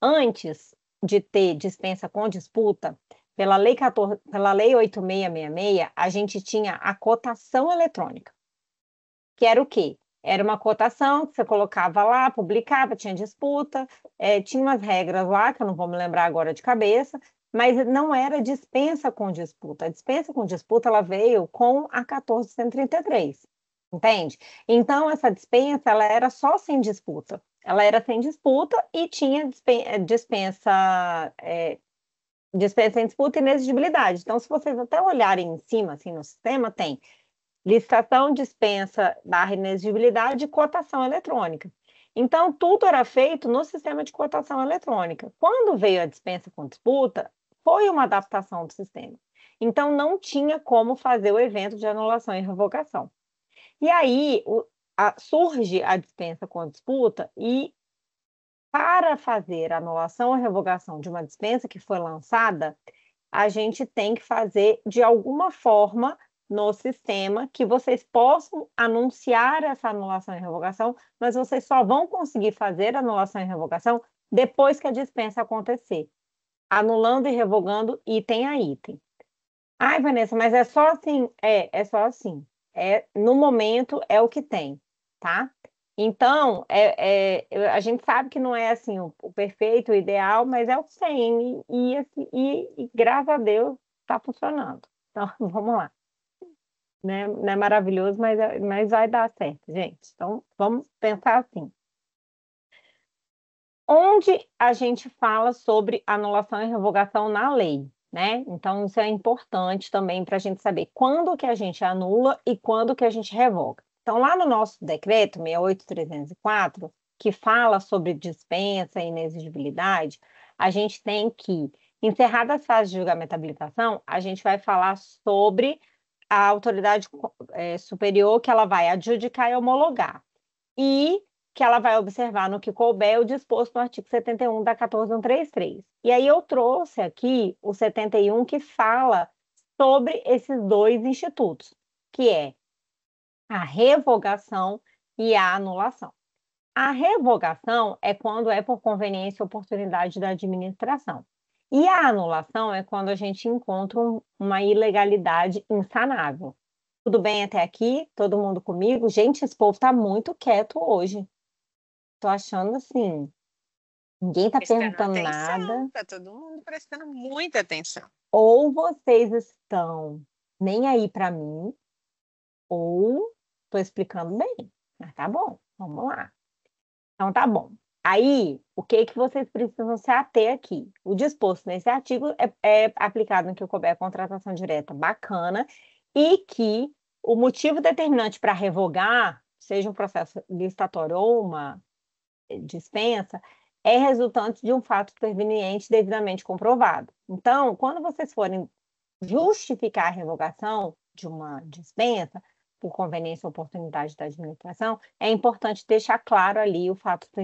B: Antes, de ter dispensa com disputa, pela lei, 14, pela lei 8666, a gente tinha a cotação eletrônica, que era o quê? Era uma cotação que você colocava lá, publicava, tinha disputa, é, tinha umas regras lá, que eu não vou me lembrar agora de cabeça, mas não era dispensa com disputa. A dispensa com disputa ela veio com a 1433, entende? Então, essa dispensa ela era só sem disputa. Ela era sem disputa e tinha eh, dispensa, é, dispensa em disputa e inexigibilidade. Então, se vocês até olharem em cima, assim, no sistema, tem licitação, dispensa, barra inexigibilidade e cotação eletrônica. Então, tudo era feito no sistema de cotação eletrônica. Quando veio a dispensa com disputa, foi uma adaptação do sistema. Então, não tinha como fazer o evento de anulação e revogação. E aí, o, a, surge a dispensa com a disputa e para fazer a anulação ou revogação de uma dispensa que foi lançada, a gente tem que fazer de alguma forma no sistema que vocês possam anunciar essa anulação e revogação, mas vocês só vão conseguir fazer anulação e revogação depois que a dispensa acontecer, anulando e revogando item a item. Ai, Vanessa, mas é só assim, é, é só assim. É, no momento é o que tem tá? Então, é, é, a gente sabe que não é assim o, o, perfeito, o ideal, mas é o 100 e, assim, e, e graças a Deus está funcionando. Então, vamos lá. Né? Não é maravilhoso, mas, é, mas vai dar certo, gente. Então, vamos pensar assim. Onde a gente fala sobre anulação e revogação na lei, né? Então, isso é importante também para a gente saber quando que a gente anula e quando que a gente revoga. Então, lá no nosso decreto 68304, que fala sobre dispensa e inexigibilidade, a gente tem que, encerrada as fases de julgamento e habilitação, a gente vai falar sobre a autoridade é, superior que ela vai adjudicar e homologar. E que ela vai observar no que couber o disposto no artigo 71 da 14133. E aí eu trouxe aqui o 71 que fala sobre esses dois institutos, que é a revogação e a anulação. A revogação é quando é por conveniência ou oportunidade da administração. E a anulação é quando a gente encontra uma ilegalidade insanável. Tudo bem até aqui? Todo mundo comigo? Gente, esse povo está muito quieto hoje. Tô achando assim. Ninguém tá está perguntando atenção, nada. Tá todo mundo prestando muita atenção. Ou vocês estão nem aí para mim, ou Estou explicando bem, mas ah, tá bom, vamos lá. Então tá bom. Aí, o que que vocês precisam se ater aqui? O disposto nesse artigo é, é aplicado no que couber a contratação direta bacana e que o motivo determinante para revogar, seja um processo licitatório ou uma dispensa, é resultante de um fato superveniente devidamente comprovado. Então, quando vocês forem justificar a revogação de uma dispensa, por conveniência ou oportunidade da administração, é importante deixar claro ali o fato do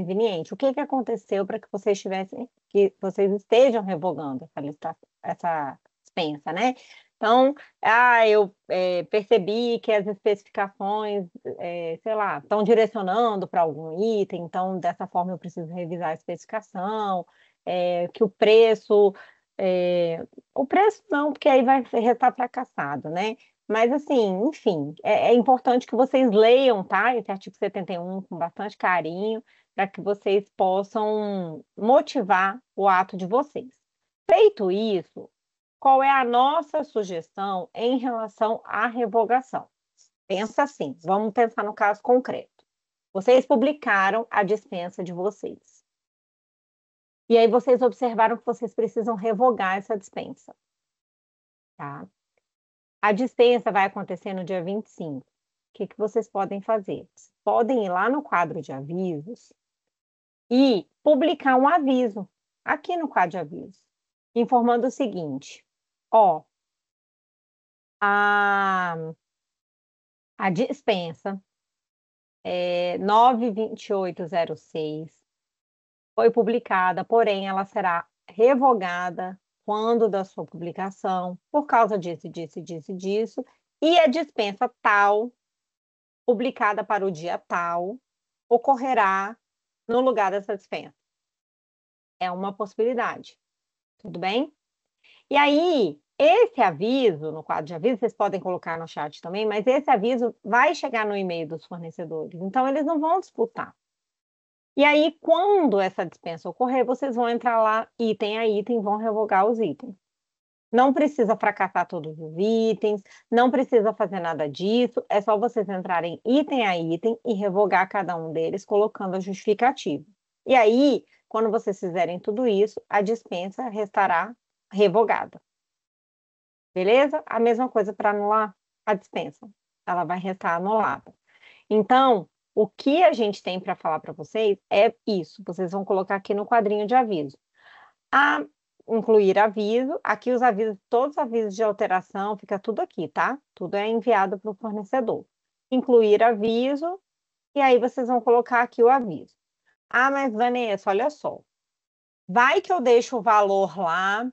B: O que, que aconteceu para que vocês tivessem, que vocês estejam revogando essa, essa dispensa, né? Então, ah, eu é, percebi que as especificações, é, sei lá, estão direcionando para algum item, então dessa forma eu preciso revisar a especificação, é, que o preço, é, o preço não, porque aí vai restar tá fracassado, né? Mas, assim, enfim, é, é, importante que vocês leiam, tá? Esse artigo 71 com bastante carinho, para que vocês possam motivar o ato de vocês. Feito isso, qual é a nossa sugestão em relação à revogação? Pensa assim, vamos pensar no caso concreto. Vocês publicaram a dispensa de vocês. E aí vocês observaram que vocês precisam revogar essa dispensa. Tá? A dispensa vai acontecer no dia 25. O que, que vocês podem fazer? Podem ir lá no quadro de avisos e publicar um aviso aqui no quadro de aviso, informando o seguinte: ó, a, a dispensa é, 92806 foi publicada, porém ela será revogada quando da sua publicação, por causa disso, disso, disso, disso, e a dispensa tal, publicada para o dia tal, ocorrerá no lugar dessa dispensa. É uma possibilidade. Tudo bem? E aí, esse aviso, no quadro de aviso, vocês podem colocar no chat também, mas esse aviso vai chegar no e-mail dos fornecedores. Então, eles não vão disputar. E aí, quando essa dispensa ocorrer, vocês vão entrar lá, item a item, vão revogar os itens. Não precisa fracassar todos os itens, não precisa fazer nada disso, é só vocês entrarem item a item e revogar cada um deles, colocando a justificativa. E aí, quando vocês fizerem tudo isso, a dispensa restará revogada. Beleza? A mesma coisa para anular a dispensa, ela vai restar anulada. Então, o que a gente tem para falar para vocês é isso. Vocês vão colocar aqui no quadrinho de aviso. A incluir aviso, aqui os avisos, todos os avisos de alteração, fica tudo aqui, tá? Tudo é enviado para o fornecedor. Incluir aviso, e aí vocês vão colocar aqui o aviso. Ah, mas Vanessa, olha só. Vai que eu deixo o valor lá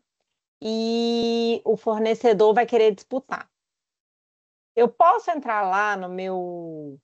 B: e o fornecedor vai querer disputar. Eu posso entrar lá no meu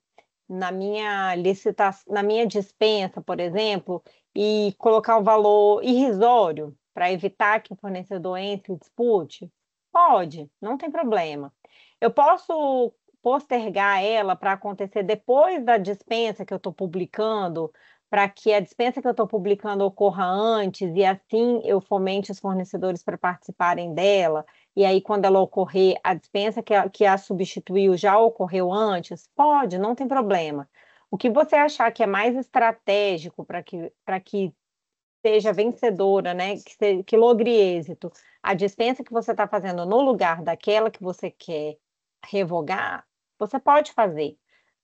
B: na minha licitação, na minha dispensa, por exemplo, e colocar o um valor irrisório para evitar que o fornecedor entre e dispute? Pode, não tem problema. Eu posso postergar ela para acontecer depois da dispensa que eu estou publicando, para que a dispensa que eu estou publicando ocorra antes e assim eu fomente os fornecedores para participarem dela e aí quando ela ocorrer, a dispensa que a, que a substituiu já ocorreu antes? Pode, não tem problema. O que você achar que é mais estratégico para que, que seja vencedora, né, que, se, que logre êxito, a dispensa que você está fazendo no lugar daquela que você quer revogar, você pode fazer.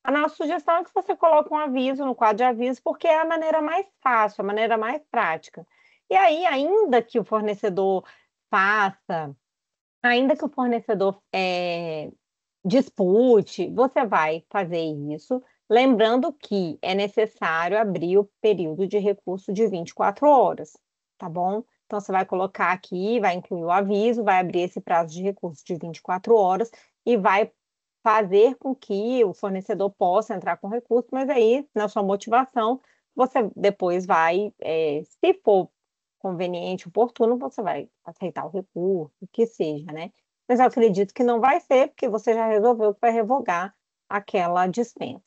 B: A nossa sugestão é que você coloque um aviso no quadro de aviso, porque é a maneira mais fácil, a maneira mais prática. E aí, ainda que o fornecedor faça ainda que o fornecedor é, dispute, você vai fazer isso, lembrando que é necessário abrir o período de recurso de 24 horas, tá bom? Então, você vai colocar aqui, vai incluir o aviso, vai abrir esse prazo de recurso de 24 horas e vai fazer com que o fornecedor possa entrar com recurso, mas aí, na sua motivação, você depois vai, é, se for conveniente, oportuno, você vai aceitar o recurso, o que seja, né? Mas eu acredito que não vai ser, porque você já resolveu que vai revogar aquela dispensa.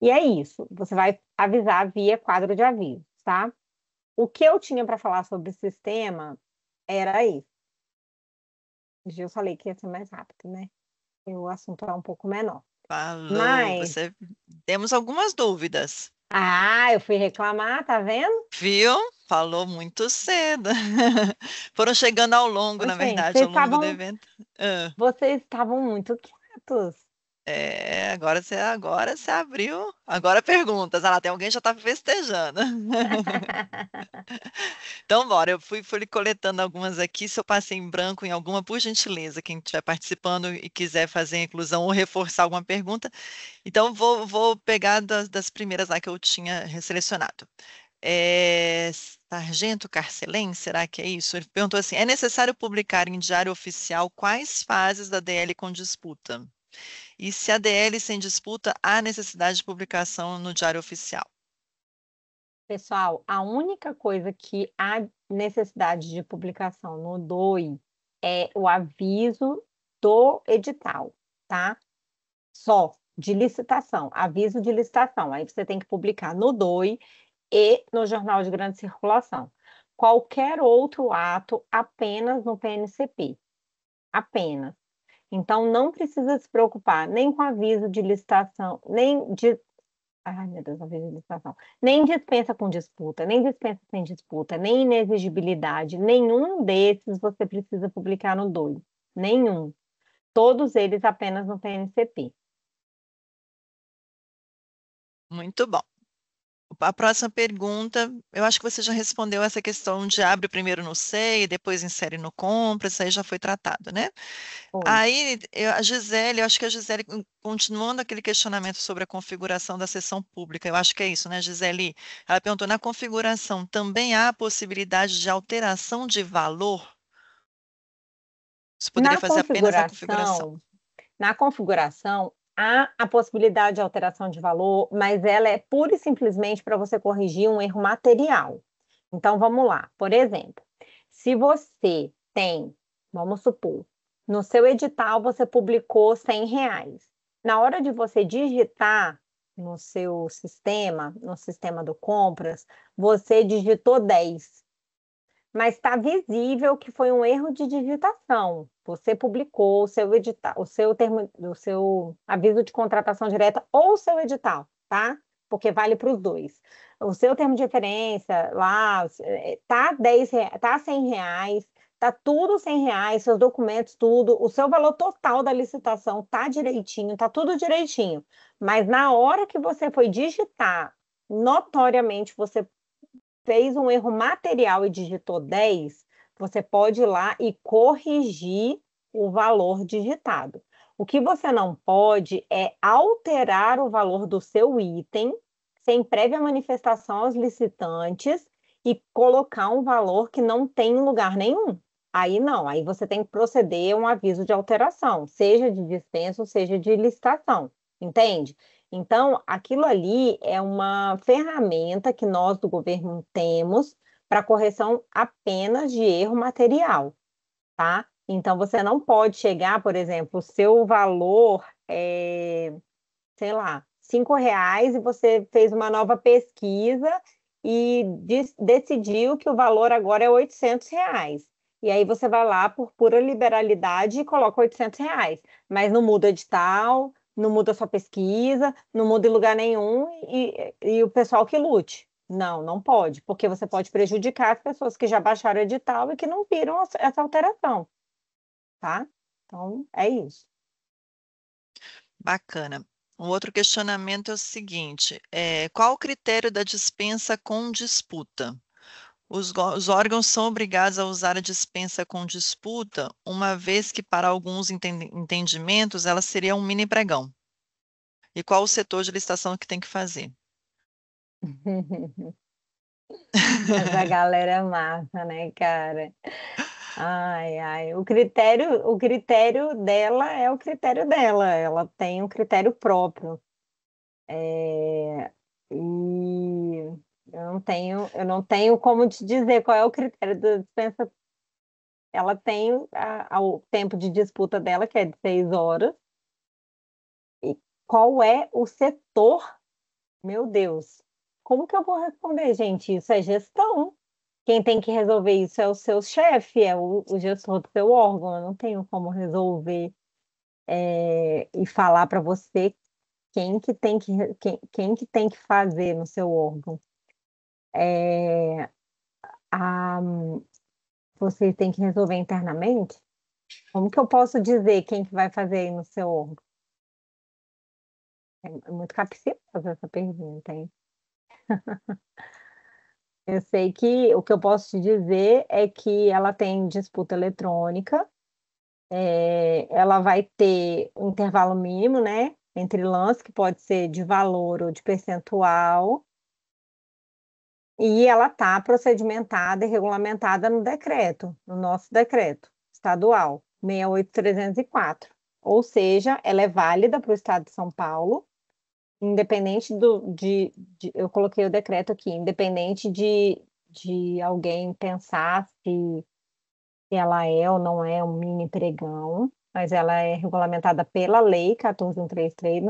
B: E é isso, você vai avisar via quadro de aviso, tá? O que eu tinha para falar sobre o sistema era isso. Eu falei que ia ser mais rápido, né? E o assunto é um pouco menor.
A: Falou, Mas... você... temos algumas dúvidas.
B: Ah, eu fui reclamar, tá vendo?
A: Viu? Falou muito cedo. Foram chegando ao longo, na verdade, ao longo estavam, do evento.
B: Ah. Vocês estavam muito quietos.
A: É, agora você, agora você abriu. Agora perguntas. Ah lá, tem alguém que já está festejando. então, bora. Eu fui, fui coletando algumas aqui. Se eu passei em branco em alguma, por gentileza, quem estiver participando e quiser fazer a inclusão ou reforçar alguma pergunta. Então, vou, vou pegar das, das primeiras lá que eu tinha selecionado. É, Sargento Carcelém, será que é isso? Ele perguntou assim: é necessário publicar em diário oficial quais fases da DL com disputa? E se a DL sem disputa, há necessidade de publicação no diário oficial?
B: Pessoal, a única coisa que há necessidade de publicação no DOI é o aviso do edital, tá? Só de licitação, aviso de licitação. Aí você tem que publicar no DOI e no jornal de grande circulação. Qualquer outro ato apenas no PNCP. Apenas. Então, não precisa se preocupar nem com aviso de licitação, nem de. Ai, meu Deus, aviso de licitação. Nem dispensa com disputa, nem dispensa sem disputa, nem inexigibilidade. Nenhum desses você precisa publicar no DOI. Nenhum. Todos eles apenas no PNCP.
A: Muito bom. A próxima pergunta, eu acho que você já respondeu essa questão de abre primeiro no SEI, depois insere no compra, isso aí já foi tratado, né? Oi. Aí, eu, a Gisele, eu acho que a Gisele, hum, continuando aquele questionamento sobre a configuração da sessão pública, eu acho que é isso, né, Gisele? Ela perguntou, na configuração também há a possibilidade de alteração de valor?
B: Você poderia na fazer apenas a configuração? Na configuração, há a possibilidade de alteração de valor, mas ela é pura e simplesmente para você corrigir um erro material. Então vamos lá. Por exemplo, se você tem, vamos supor, no seu edital você publicou 100 reais. Na hora de você digitar no seu sistema, no sistema do compras, você digitou 10 mas está visível que foi um erro de digitação. Você publicou o seu edital, o seu termo, o seu aviso de contratação direta ou o seu edital, tá? Porque vale para os dois. O seu termo de referência lá eh, tá 10, tá 100 reais, tá tudo 100 reais, seus documentos, tudo, o seu valor total da licitação tá direitinho, tá tudo direitinho. Mas na hora que você foi digitar, notoriamente você fez um erro material e digitou 10, você pode ir lá e corrigir o valor digitado. O que você não pode é alterar o valor do seu item sem prévia manifestação aos licitantes e colocar um valor que não tem lugar nenhum. Aí não, aí você tem que proceder a um aviso de alteração, seja de dispensa ou seja de licitação, entende? Então, aquilo ali é uma ferramenta que nós do governo temos para correção apenas de erro material, tá? Então, você não pode chegar, por exemplo, o seu valor é, sei lá, cinco reais e você fez uma nova pesquisa e decidiu que o valor agora é 800 reais. E aí você vai lá por pura liberalidade e coloca 800 reais, mas não muda edital, não muda sua pesquisa, não muda em lugar nenhum e, e o pessoal que lute. Não, não pode, porque você pode prejudicar as pessoas que já baixaram o edital e que não viram essa alteração, tá? Então, é isso. Bacana.
A: Um outro questionamento é o seguinte: é, qual o critério da dispensa com disputa? Os, os, órgãos são obrigados a usar a dispensa com disputa, uma vez que, para alguns entendimentos, ela seria um mini pregão. E qual o setor de licitação que tem que fazer?
B: Essa galera é massa, né, cara? Ai, ai. O critério, o critério dela é o critério dela. Ela tem um critério próprio. É... E eu não tenho, eu não tenho como te dizer qual é o critério da dispensa. Ela tem a, a, o tempo de disputa dela, que é de seis horas. E qual é o setor? Meu Deus, como que eu vou responder, gente? Isso é gestão. Quem tem que resolver isso é o seu chefe, é o, o gestor do seu órgão. Eu não tenho como resolver é, e falar para você quem que tem que quem, quem que tem que fazer no seu órgão é, a, você tem que resolver internamente? Como que eu posso dizer quem que vai fazer aí no seu ombro? É, é muito capciosa essa pergunta, hein? eu sei que o que eu posso te dizer é que ela tem disputa eletrônica, é, ela vai ter um intervalo mínimo, né? Entre lance, que pode ser de valor ou de percentual, e ela está procedimentada e regulamentada no decreto, no nosso decreto estadual 68304. Ou seja, ela é válida para o estado de São Paulo, independente do, de, de, Eu coloquei o decreto aqui, independente de, de alguém pensar se, se ela é ou não é um mini pregão, mas ela é regulamentada pela Lei 14133,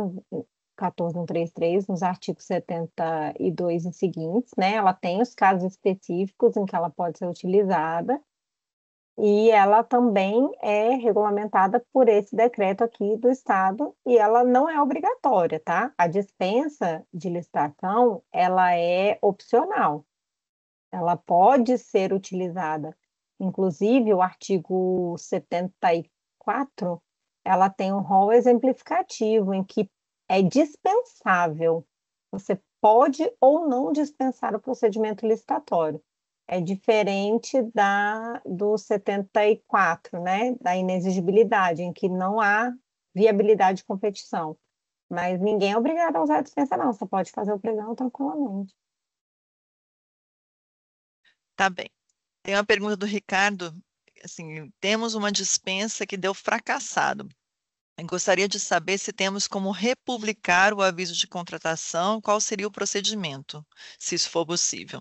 B: 14133, nos artigos 72 e seguintes, né? Ela tem os casos específicos em que ela pode ser utilizada e ela também é regulamentada por esse decreto aqui do Estado e ela não é obrigatória, tá? A dispensa de licitação, ela é opcional. Ela pode ser utilizada. Inclusive, o artigo 74, ela tem um rol exemplificativo em que é dispensável. Você pode ou não dispensar o procedimento licitatório. É diferente da do 74, né, da inexigibilidade, em que não há viabilidade de competição. Mas ninguém é obrigado a usar a dispensa, não. Você pode fazer o pregão tranquilamente.
A: Tá bem. Tem uma pergunta do Ricardo. Assim, temos uma dispensa que deu fracassado. Gostaria de saber se temos como republicar o aviso de contratação, qual seria o procedimento, se isso for possível.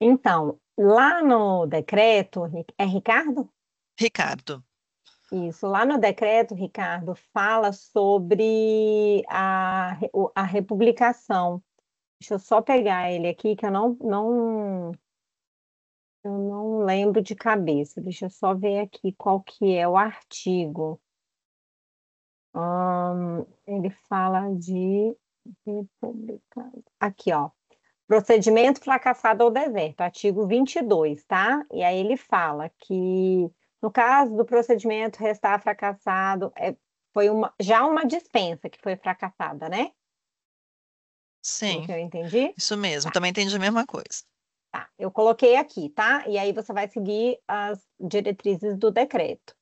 B: Então, lá no decreto, é Ricardo? Ricardo. Isso, lá no decreto, Ricardo, fala sobre a, a republicação. Deixa eu só pegar ele aqui, que eu não, não, eu não lembro de cabeça. Deixa eu só ver aqui qual que é o artigo ele fala de republicano. Aqui, ó. Procedimento fracassado ou deserto, artigo 22, tá? E aí ele fala que, no caso do procedimento restar fracassado, é, foi uma, já uma dispensa que foi fracassada, né? Sim. eu entendi? Isso mesmo, tá. também entendi a mesma coisa. Tá, eu coloquei aqui, tá? E aí você vai seguir as diretrizes do decreto.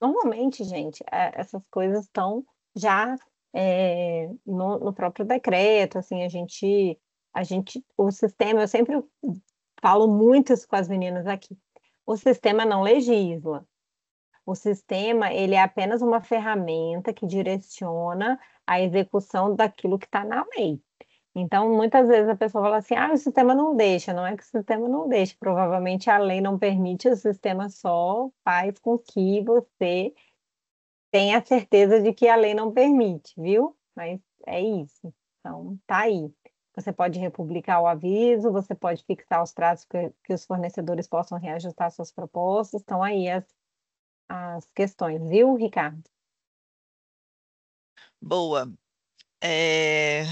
B: Normalmente, gente, é, essas coisas estão já é, no, no, próprio decreto, assim, a gente, a gente, o sistema, eu sempre falo muito isso com as meninas aqui, o sistema não legisla. O sistema, ele é apenas uma ferramenta que direciona a execução daquilo que está na lei. Então, muitas vezes a pessoa fala assim: ah, o sistema não deixa. Não é que o sistema não deixa, provavelmente a lei não permite, o sistema só faz com que você tenha certeza de que a lei não permite, viu? Mas é isso. Então, tá aí. Você pode republicar o aviso, você pode fixar os prazos que, que os fornecedores possam reajustar suas propostas. Estão aí as, as questões, viu, Ricardo?
A: Boa. É...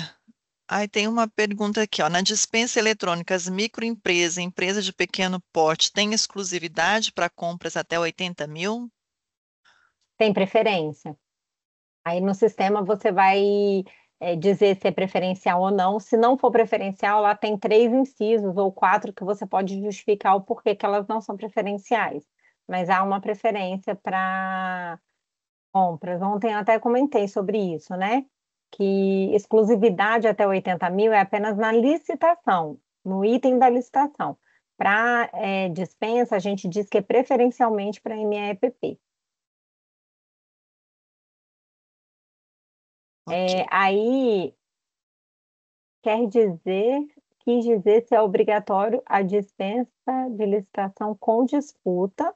A: Aí tem uma pergunta aqui, ó. Na dispensa eletrônica, as microempresas, empresas de pequeno porte, têm exclusividade para compras até 80
B: mil? Tem preferência. Aí no sistema você vai é, dizer se é preferencial ou não. Se não for preferencial, lá tem três incisos ou quatro que você pode justificar o porquê que elas não são preferenciais. Mas há uma preferência para compras. Ontem eu até comentei sobre isso, né? que exclusividade até 80 mil é apenas na licitação, no item da licitação. Para é, dispensa, a gente diz que é preferencialmente para MEPP. É, okay. É, aí quer dizer, quis dizer se é obrigatório a dispensa de licitação com disputa.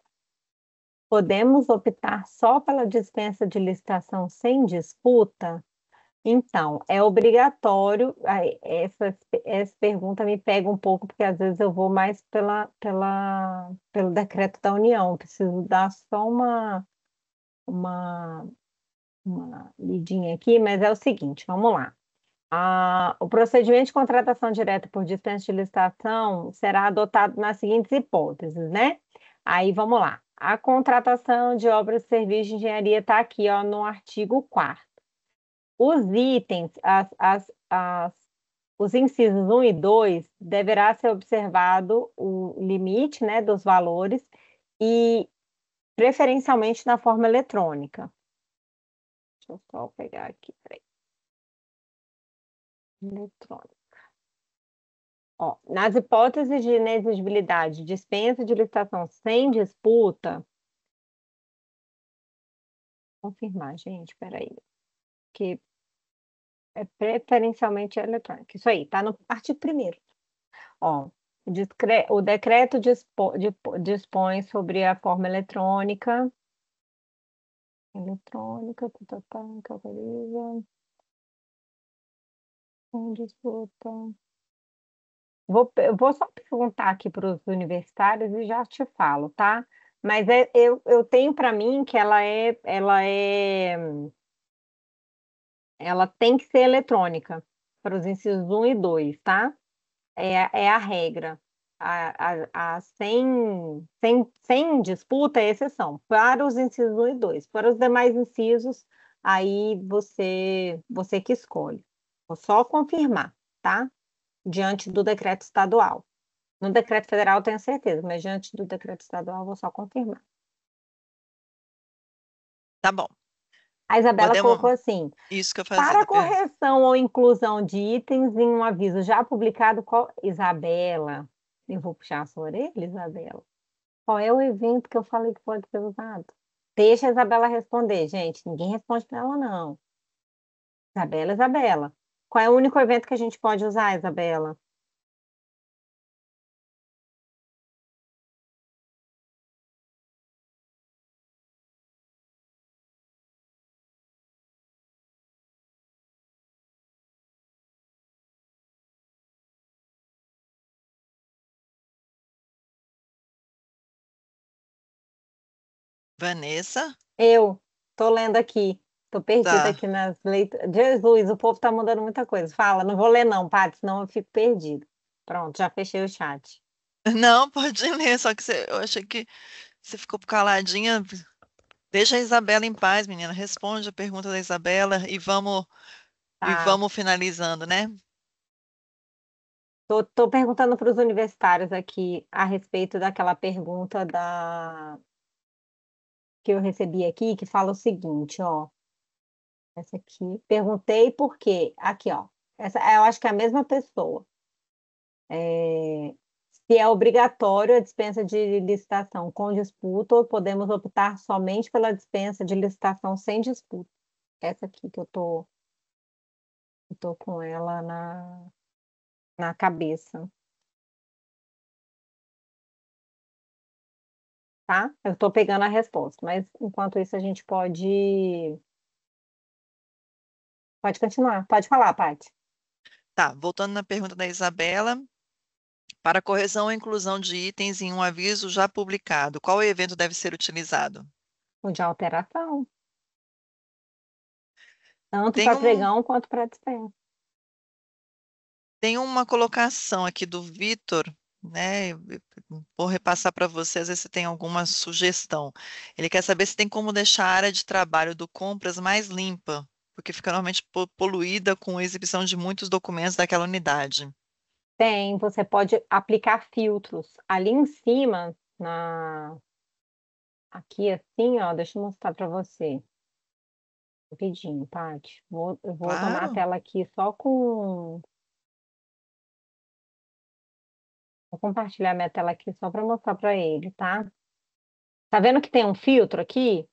B: Podemos optar só pela dispensa de licitação sem disputa? Então, é obrigatório. Essa, essa pergunta me pega um pouco, porque às vezes eu vou mais pela, pela, pelo decreto da União. Preciso dar só uma, uma, uma lidinha aqui, mas é o seguinte: vamos lá. Ah, o procedimento de contratação direta por dispensa de licitação será adotado nas seguintes hipóteses, né? Aí vamos lá. A contratação de obras e serviços de engenharia está aqui ó, no artigo 4 os itens, as, as, as, os incisos 1 e 2, deverá ser observado o limite né, dos valores e preferencialmente na forma eletrônica. Deixa eu só pegar aqui, peraí. Eletrônica. Ó, nas hipóteses de inexigibilidade, dispensa de licitação sem disputa. Confirmar, gente, peraí. Que é preferencialmente eletrônica. Isso aí, está no artigo 1 Ó, o decreto dispõe sobre a forma eletrônica. Eletrônica, tá, tá, tá, autoriza. Um disputa. Vou, vou só perguntar aqui para os universitários e já te falo, tá? Mas é, eu, eu tenho para mim que ela é, ela é ela tem que ser eletrônica para os incisos 1 e 2, tá? É, é a regra. A, a, a sem, sem, sem disputa é exceção, para os incisos 1 e 2. Para os demais incisos, aí você, você que escolhe. Vou só confirmar, tá? Diante do decreto estadual. No decreto federal tenho certeza, mas diante do decreto estadual vou só confirmar. Tá bom. A Isabela Podemos... colocou assim: Isso que eu para correção ou inclusão de itens em um aviso já publicado, qual. Isabela, eu vou puxar a sua orelha, Isabela. Qual é o evento que eu falei que pode ser usado? Deixa a Isabela responder, gente. Ninguém responde para ela, não. Isabela, Isabela. Qual é o único evento que a gente pode usar, Isabela? Vanessa? Eu. Tô lendo aqui. Tô perdida tá. aqui nas leituras. Jesus, o povo tá mandando muita coisa. Fala, não vou ler não, Paty, senão eu fico perdido. Pronto, já fechei o chat.
A: Não, pode ler, só que você, eu achei que você ficou caladinha. Deixa a Isabela em paz, menina. Responde a pergunta da Isabela e vamos tá. e vamos finalizando, né?
B: Estou tô perguntando para os universitários aqui a respeito daquela pergunta da que eu recebi aqui que fala o seguinte, ó. Essa aqui, perguntei por quê. Aqui, ó. Essa, eu acho que é a mesma pessoa. É, se é obrigatório a dispensa de licitação com disputa ou podemos optar somente pela dispensa de licitação sem disputa. Essa aqui que eu tô, eu tô com ela na, na cabeça. tá? Eu estou pegando a resposta, mas enquanto isso a gente pode. Pode continuar, pode falar, Paty. Tá, voltando na pergunta da Isabela.
A: Para correção ou inclusão de itens em um aviso já publicado, qual evento deve ser utilizado?
B: O de alteração. Tanto para um... pregão quanto para dispensa.
A: Tem uma colocação aqui do Vitor né? Vou repassar para você, às vezes você tem alguma sugestão. Ele quer saber se tem como deixar a área de trabalho do compras mais limpa, porque fica normalmente poluída com a exibição de muitos documentos daquela unidade.
B: Tem, você pode aplicar filtros. Ali em cima, na aqui assim, ó, deixa eu mostrar para você. Rapidinho, Paty. Vou, eu vou claro. tomar a tela aqui só com Vou compartilhar minha tela aqui só para mostrar para ele, tá? Tá vendo que tem um filtro aqui?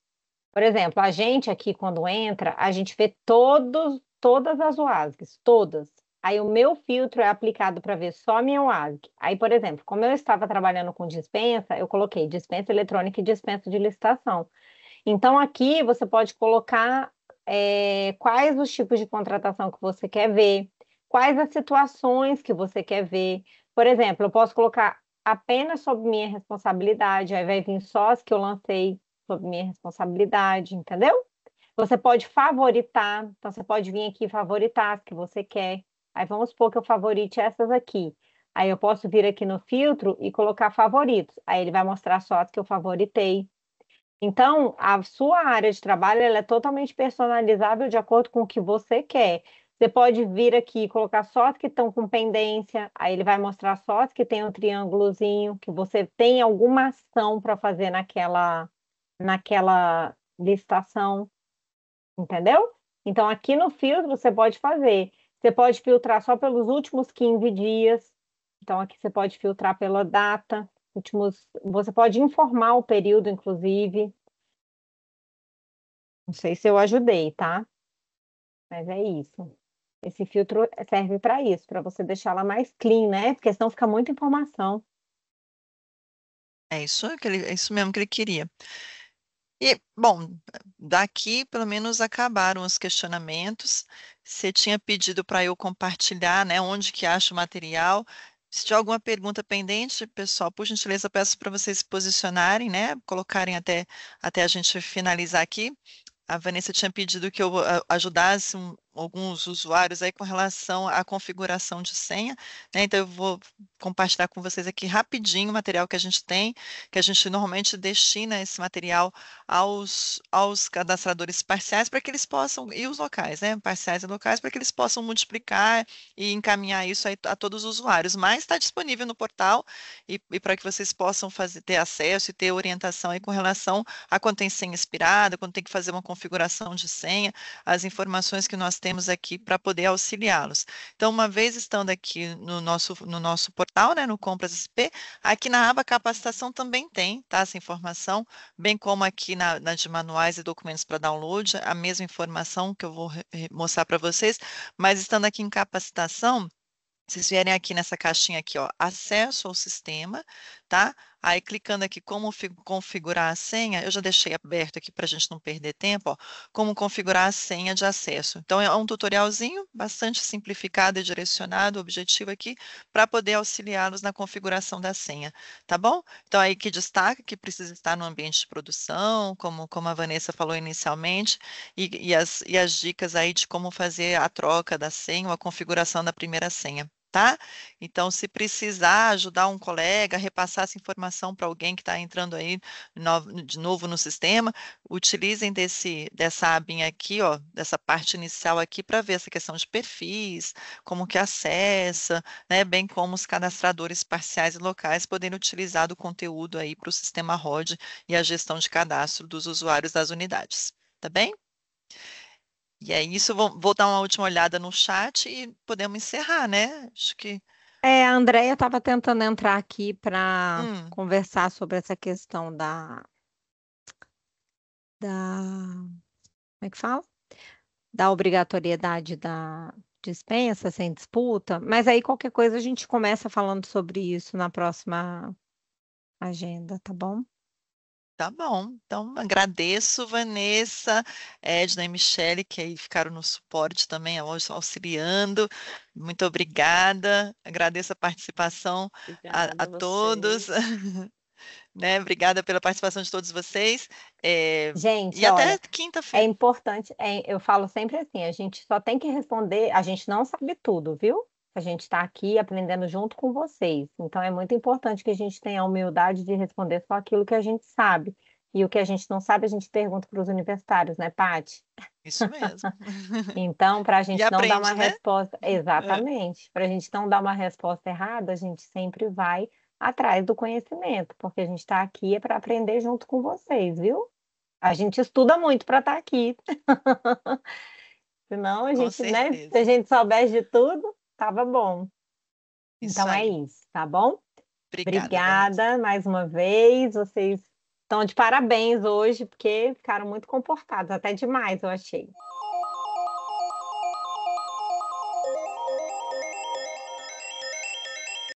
B: Por exemplo, a gente aqui, quando entra, a gente vê todos, todas as OASGs, todas. Aí o meu filtro é aplicado para ver só a minha OASG. Aí, por exemplo, como eu estava trabalhando com dispensa, eu coloquei dispensa eletrônica e dispensa de licitação. Então, aqui você pode colocar é, quais os tipos de contratação que você quer ver, quais as situações que você quer ver, por exemplo, eu posso colocar apenas sob minha responsabilidade, aí vai vir só as que eu lancei sob minha responsabilidade, entendeu? Você pode favoritar, então você pode vir aqui favoritar as que você quer. Aí vamos supor que eu favorite essas aqui. Aí eu posso vir aqui no filtro e colocar favoritos. Aí ele vai mostrar só as que eu favoritei. Então, a sua área de trabalho ela é totalmente personalizável de acordo com o que você quer. Você pode vir aqui e colocar só as que estão com pendência, aí ele vai mostrar só as que tem um triângulozinho, que você tem alguma ação para fazer naquela, naquela licitação, entendeu? Então, aqui no filtro, você pode fazer. Você pode filtrar só pelos últimos 15 dias. Então, aqui você pode filtrar pela data, últimos. Você pode informar o período, inclusive. Não sei se eu ajudei, tá? Mas é isso. Esse filtro serve para isso, para você deixar ela mais clean, né? Porque senão fica muita informação.
A: É isso, é isso mesmo que ele queria. E, bom, daqui pelo menos acabaram os questionamentos. Você tinha pedido para eu compartilhar, né, onde que acha o material. Se tiver alguma pergunta pendente, pessoal, por gentileza, peço para vocês se posicionarem, né, colocarem até, até a gente finalizar aqui. A Vanessa tinha pedido que eu ah, ajudasse um, alguns usuários aí com relação à configuração de senha. Né? Então, eu vou compartilhar com vocês aqui rapidinho o material que a gente tem, que a gente normalmente destina esse material aos, aos cadastradores parciais para que eles possam, e os locais, né? Parciais e locais, para que eles possam multiplicar e encaminhar isso aí a todos os usuários. Mas está disponível no portal e, e para que vocês possam fazer, ter acesso e ter orientação aí com relação a quando tem senha expirada, quando tem que fazer uma configuração de senha, as informações que nós temos aqui para poder auxiliá-los. Então, uma vez estando aqui no nosso, no nosso portal, né, no Compras SP, aqui na aba capacitação também tem, tá, essa informação, bem como aqui na, na de manuais e documentos para download, a mesma informação que eu vou mostrar para vocês, mas estando aqui em capacitação, vocês vierem aqui nessa caixinha aqui, ó, acesso ao sistema, tá? Aí clicando aqui como configurar a senha, eu já deixei aberto aqui para a gente não perder tempo, ó, como configurar a senha de acesso. Então é um tutorialzinho bastante simplificado e direcionado, o objetivo aqui para poder auxiliá-los na configuração da senha, tá bom? Então aí que destaca que precisa estar no ambiente de produção, como, como a Vanessa falou inicialmente, e, e, as, e as dicas aí de como fazer a troca da senha, a configuração da primeira senha tá? Então, se precisar ajudar um colega, repassar essa informação para alguém que está entrando aí no, de novo no sistema, utilizem desse, dessa abinha aqui, ó, dessa parte inicial aqui, para ver essa questão de perfis, como que acessa, né, bem como os cadastradores parciais e locais poderem utilizar do conteúdo aí para o sistema ROD e a gestão de cadastro dos usuários das unidades, tá bem? E é isso, vou, vou dar uma última olhada no chat e podemos
B: encerrar, né? Acho que. É, a Andrea estava tentando entrar aqui para hum. conversar sobre essa questão da. da. Como é que fala? Da obrigatoriedade da dispensa, sem disputa. Mas aí qualquer coisa a gente começa falando sobre isso na próxima agenda, tá bom? Tá bom, então
A: agradeço Vanessa, Edna e Michele, que aí ficaram no suporte também, auxiliando. Muito obrigada, agradeço a participação obrigada a, a todos. né? Obrigada pela participação de todos vocês.
B: É... Gente, e até é quinta-feira. É importante, é, eu falo sempre assim, a gente só tem que responder, a gente não sabe tudo, viu? A gente está aqui aprendendo junto com vocês. Então, é muito importante que a gente tenha a humildade de responder só aquilo que a gente sabe. E o que a gente não sabe, a gente pergunta para os universitários, né, Pati? Isso mesmo. então, para a gente e não aprende, dar uma né? resposta. É. Exatamente. É. Para a gente não dar uma resposta errada, a gente sempre vai atrás do conhecimento, porque a gente está aqui é para aprender junto com vocês, viu? A gente estuda muito para estar tá aqui. Senão a gente, né? Se a gente soubesse de tudo. Tava bom. Isso então é aí. é isso, tá bom? Obrigada, Obrigada mais uma vez. Vocês estão de parabéns hoje, porque ficaram muito comportados, até demais, eu achei.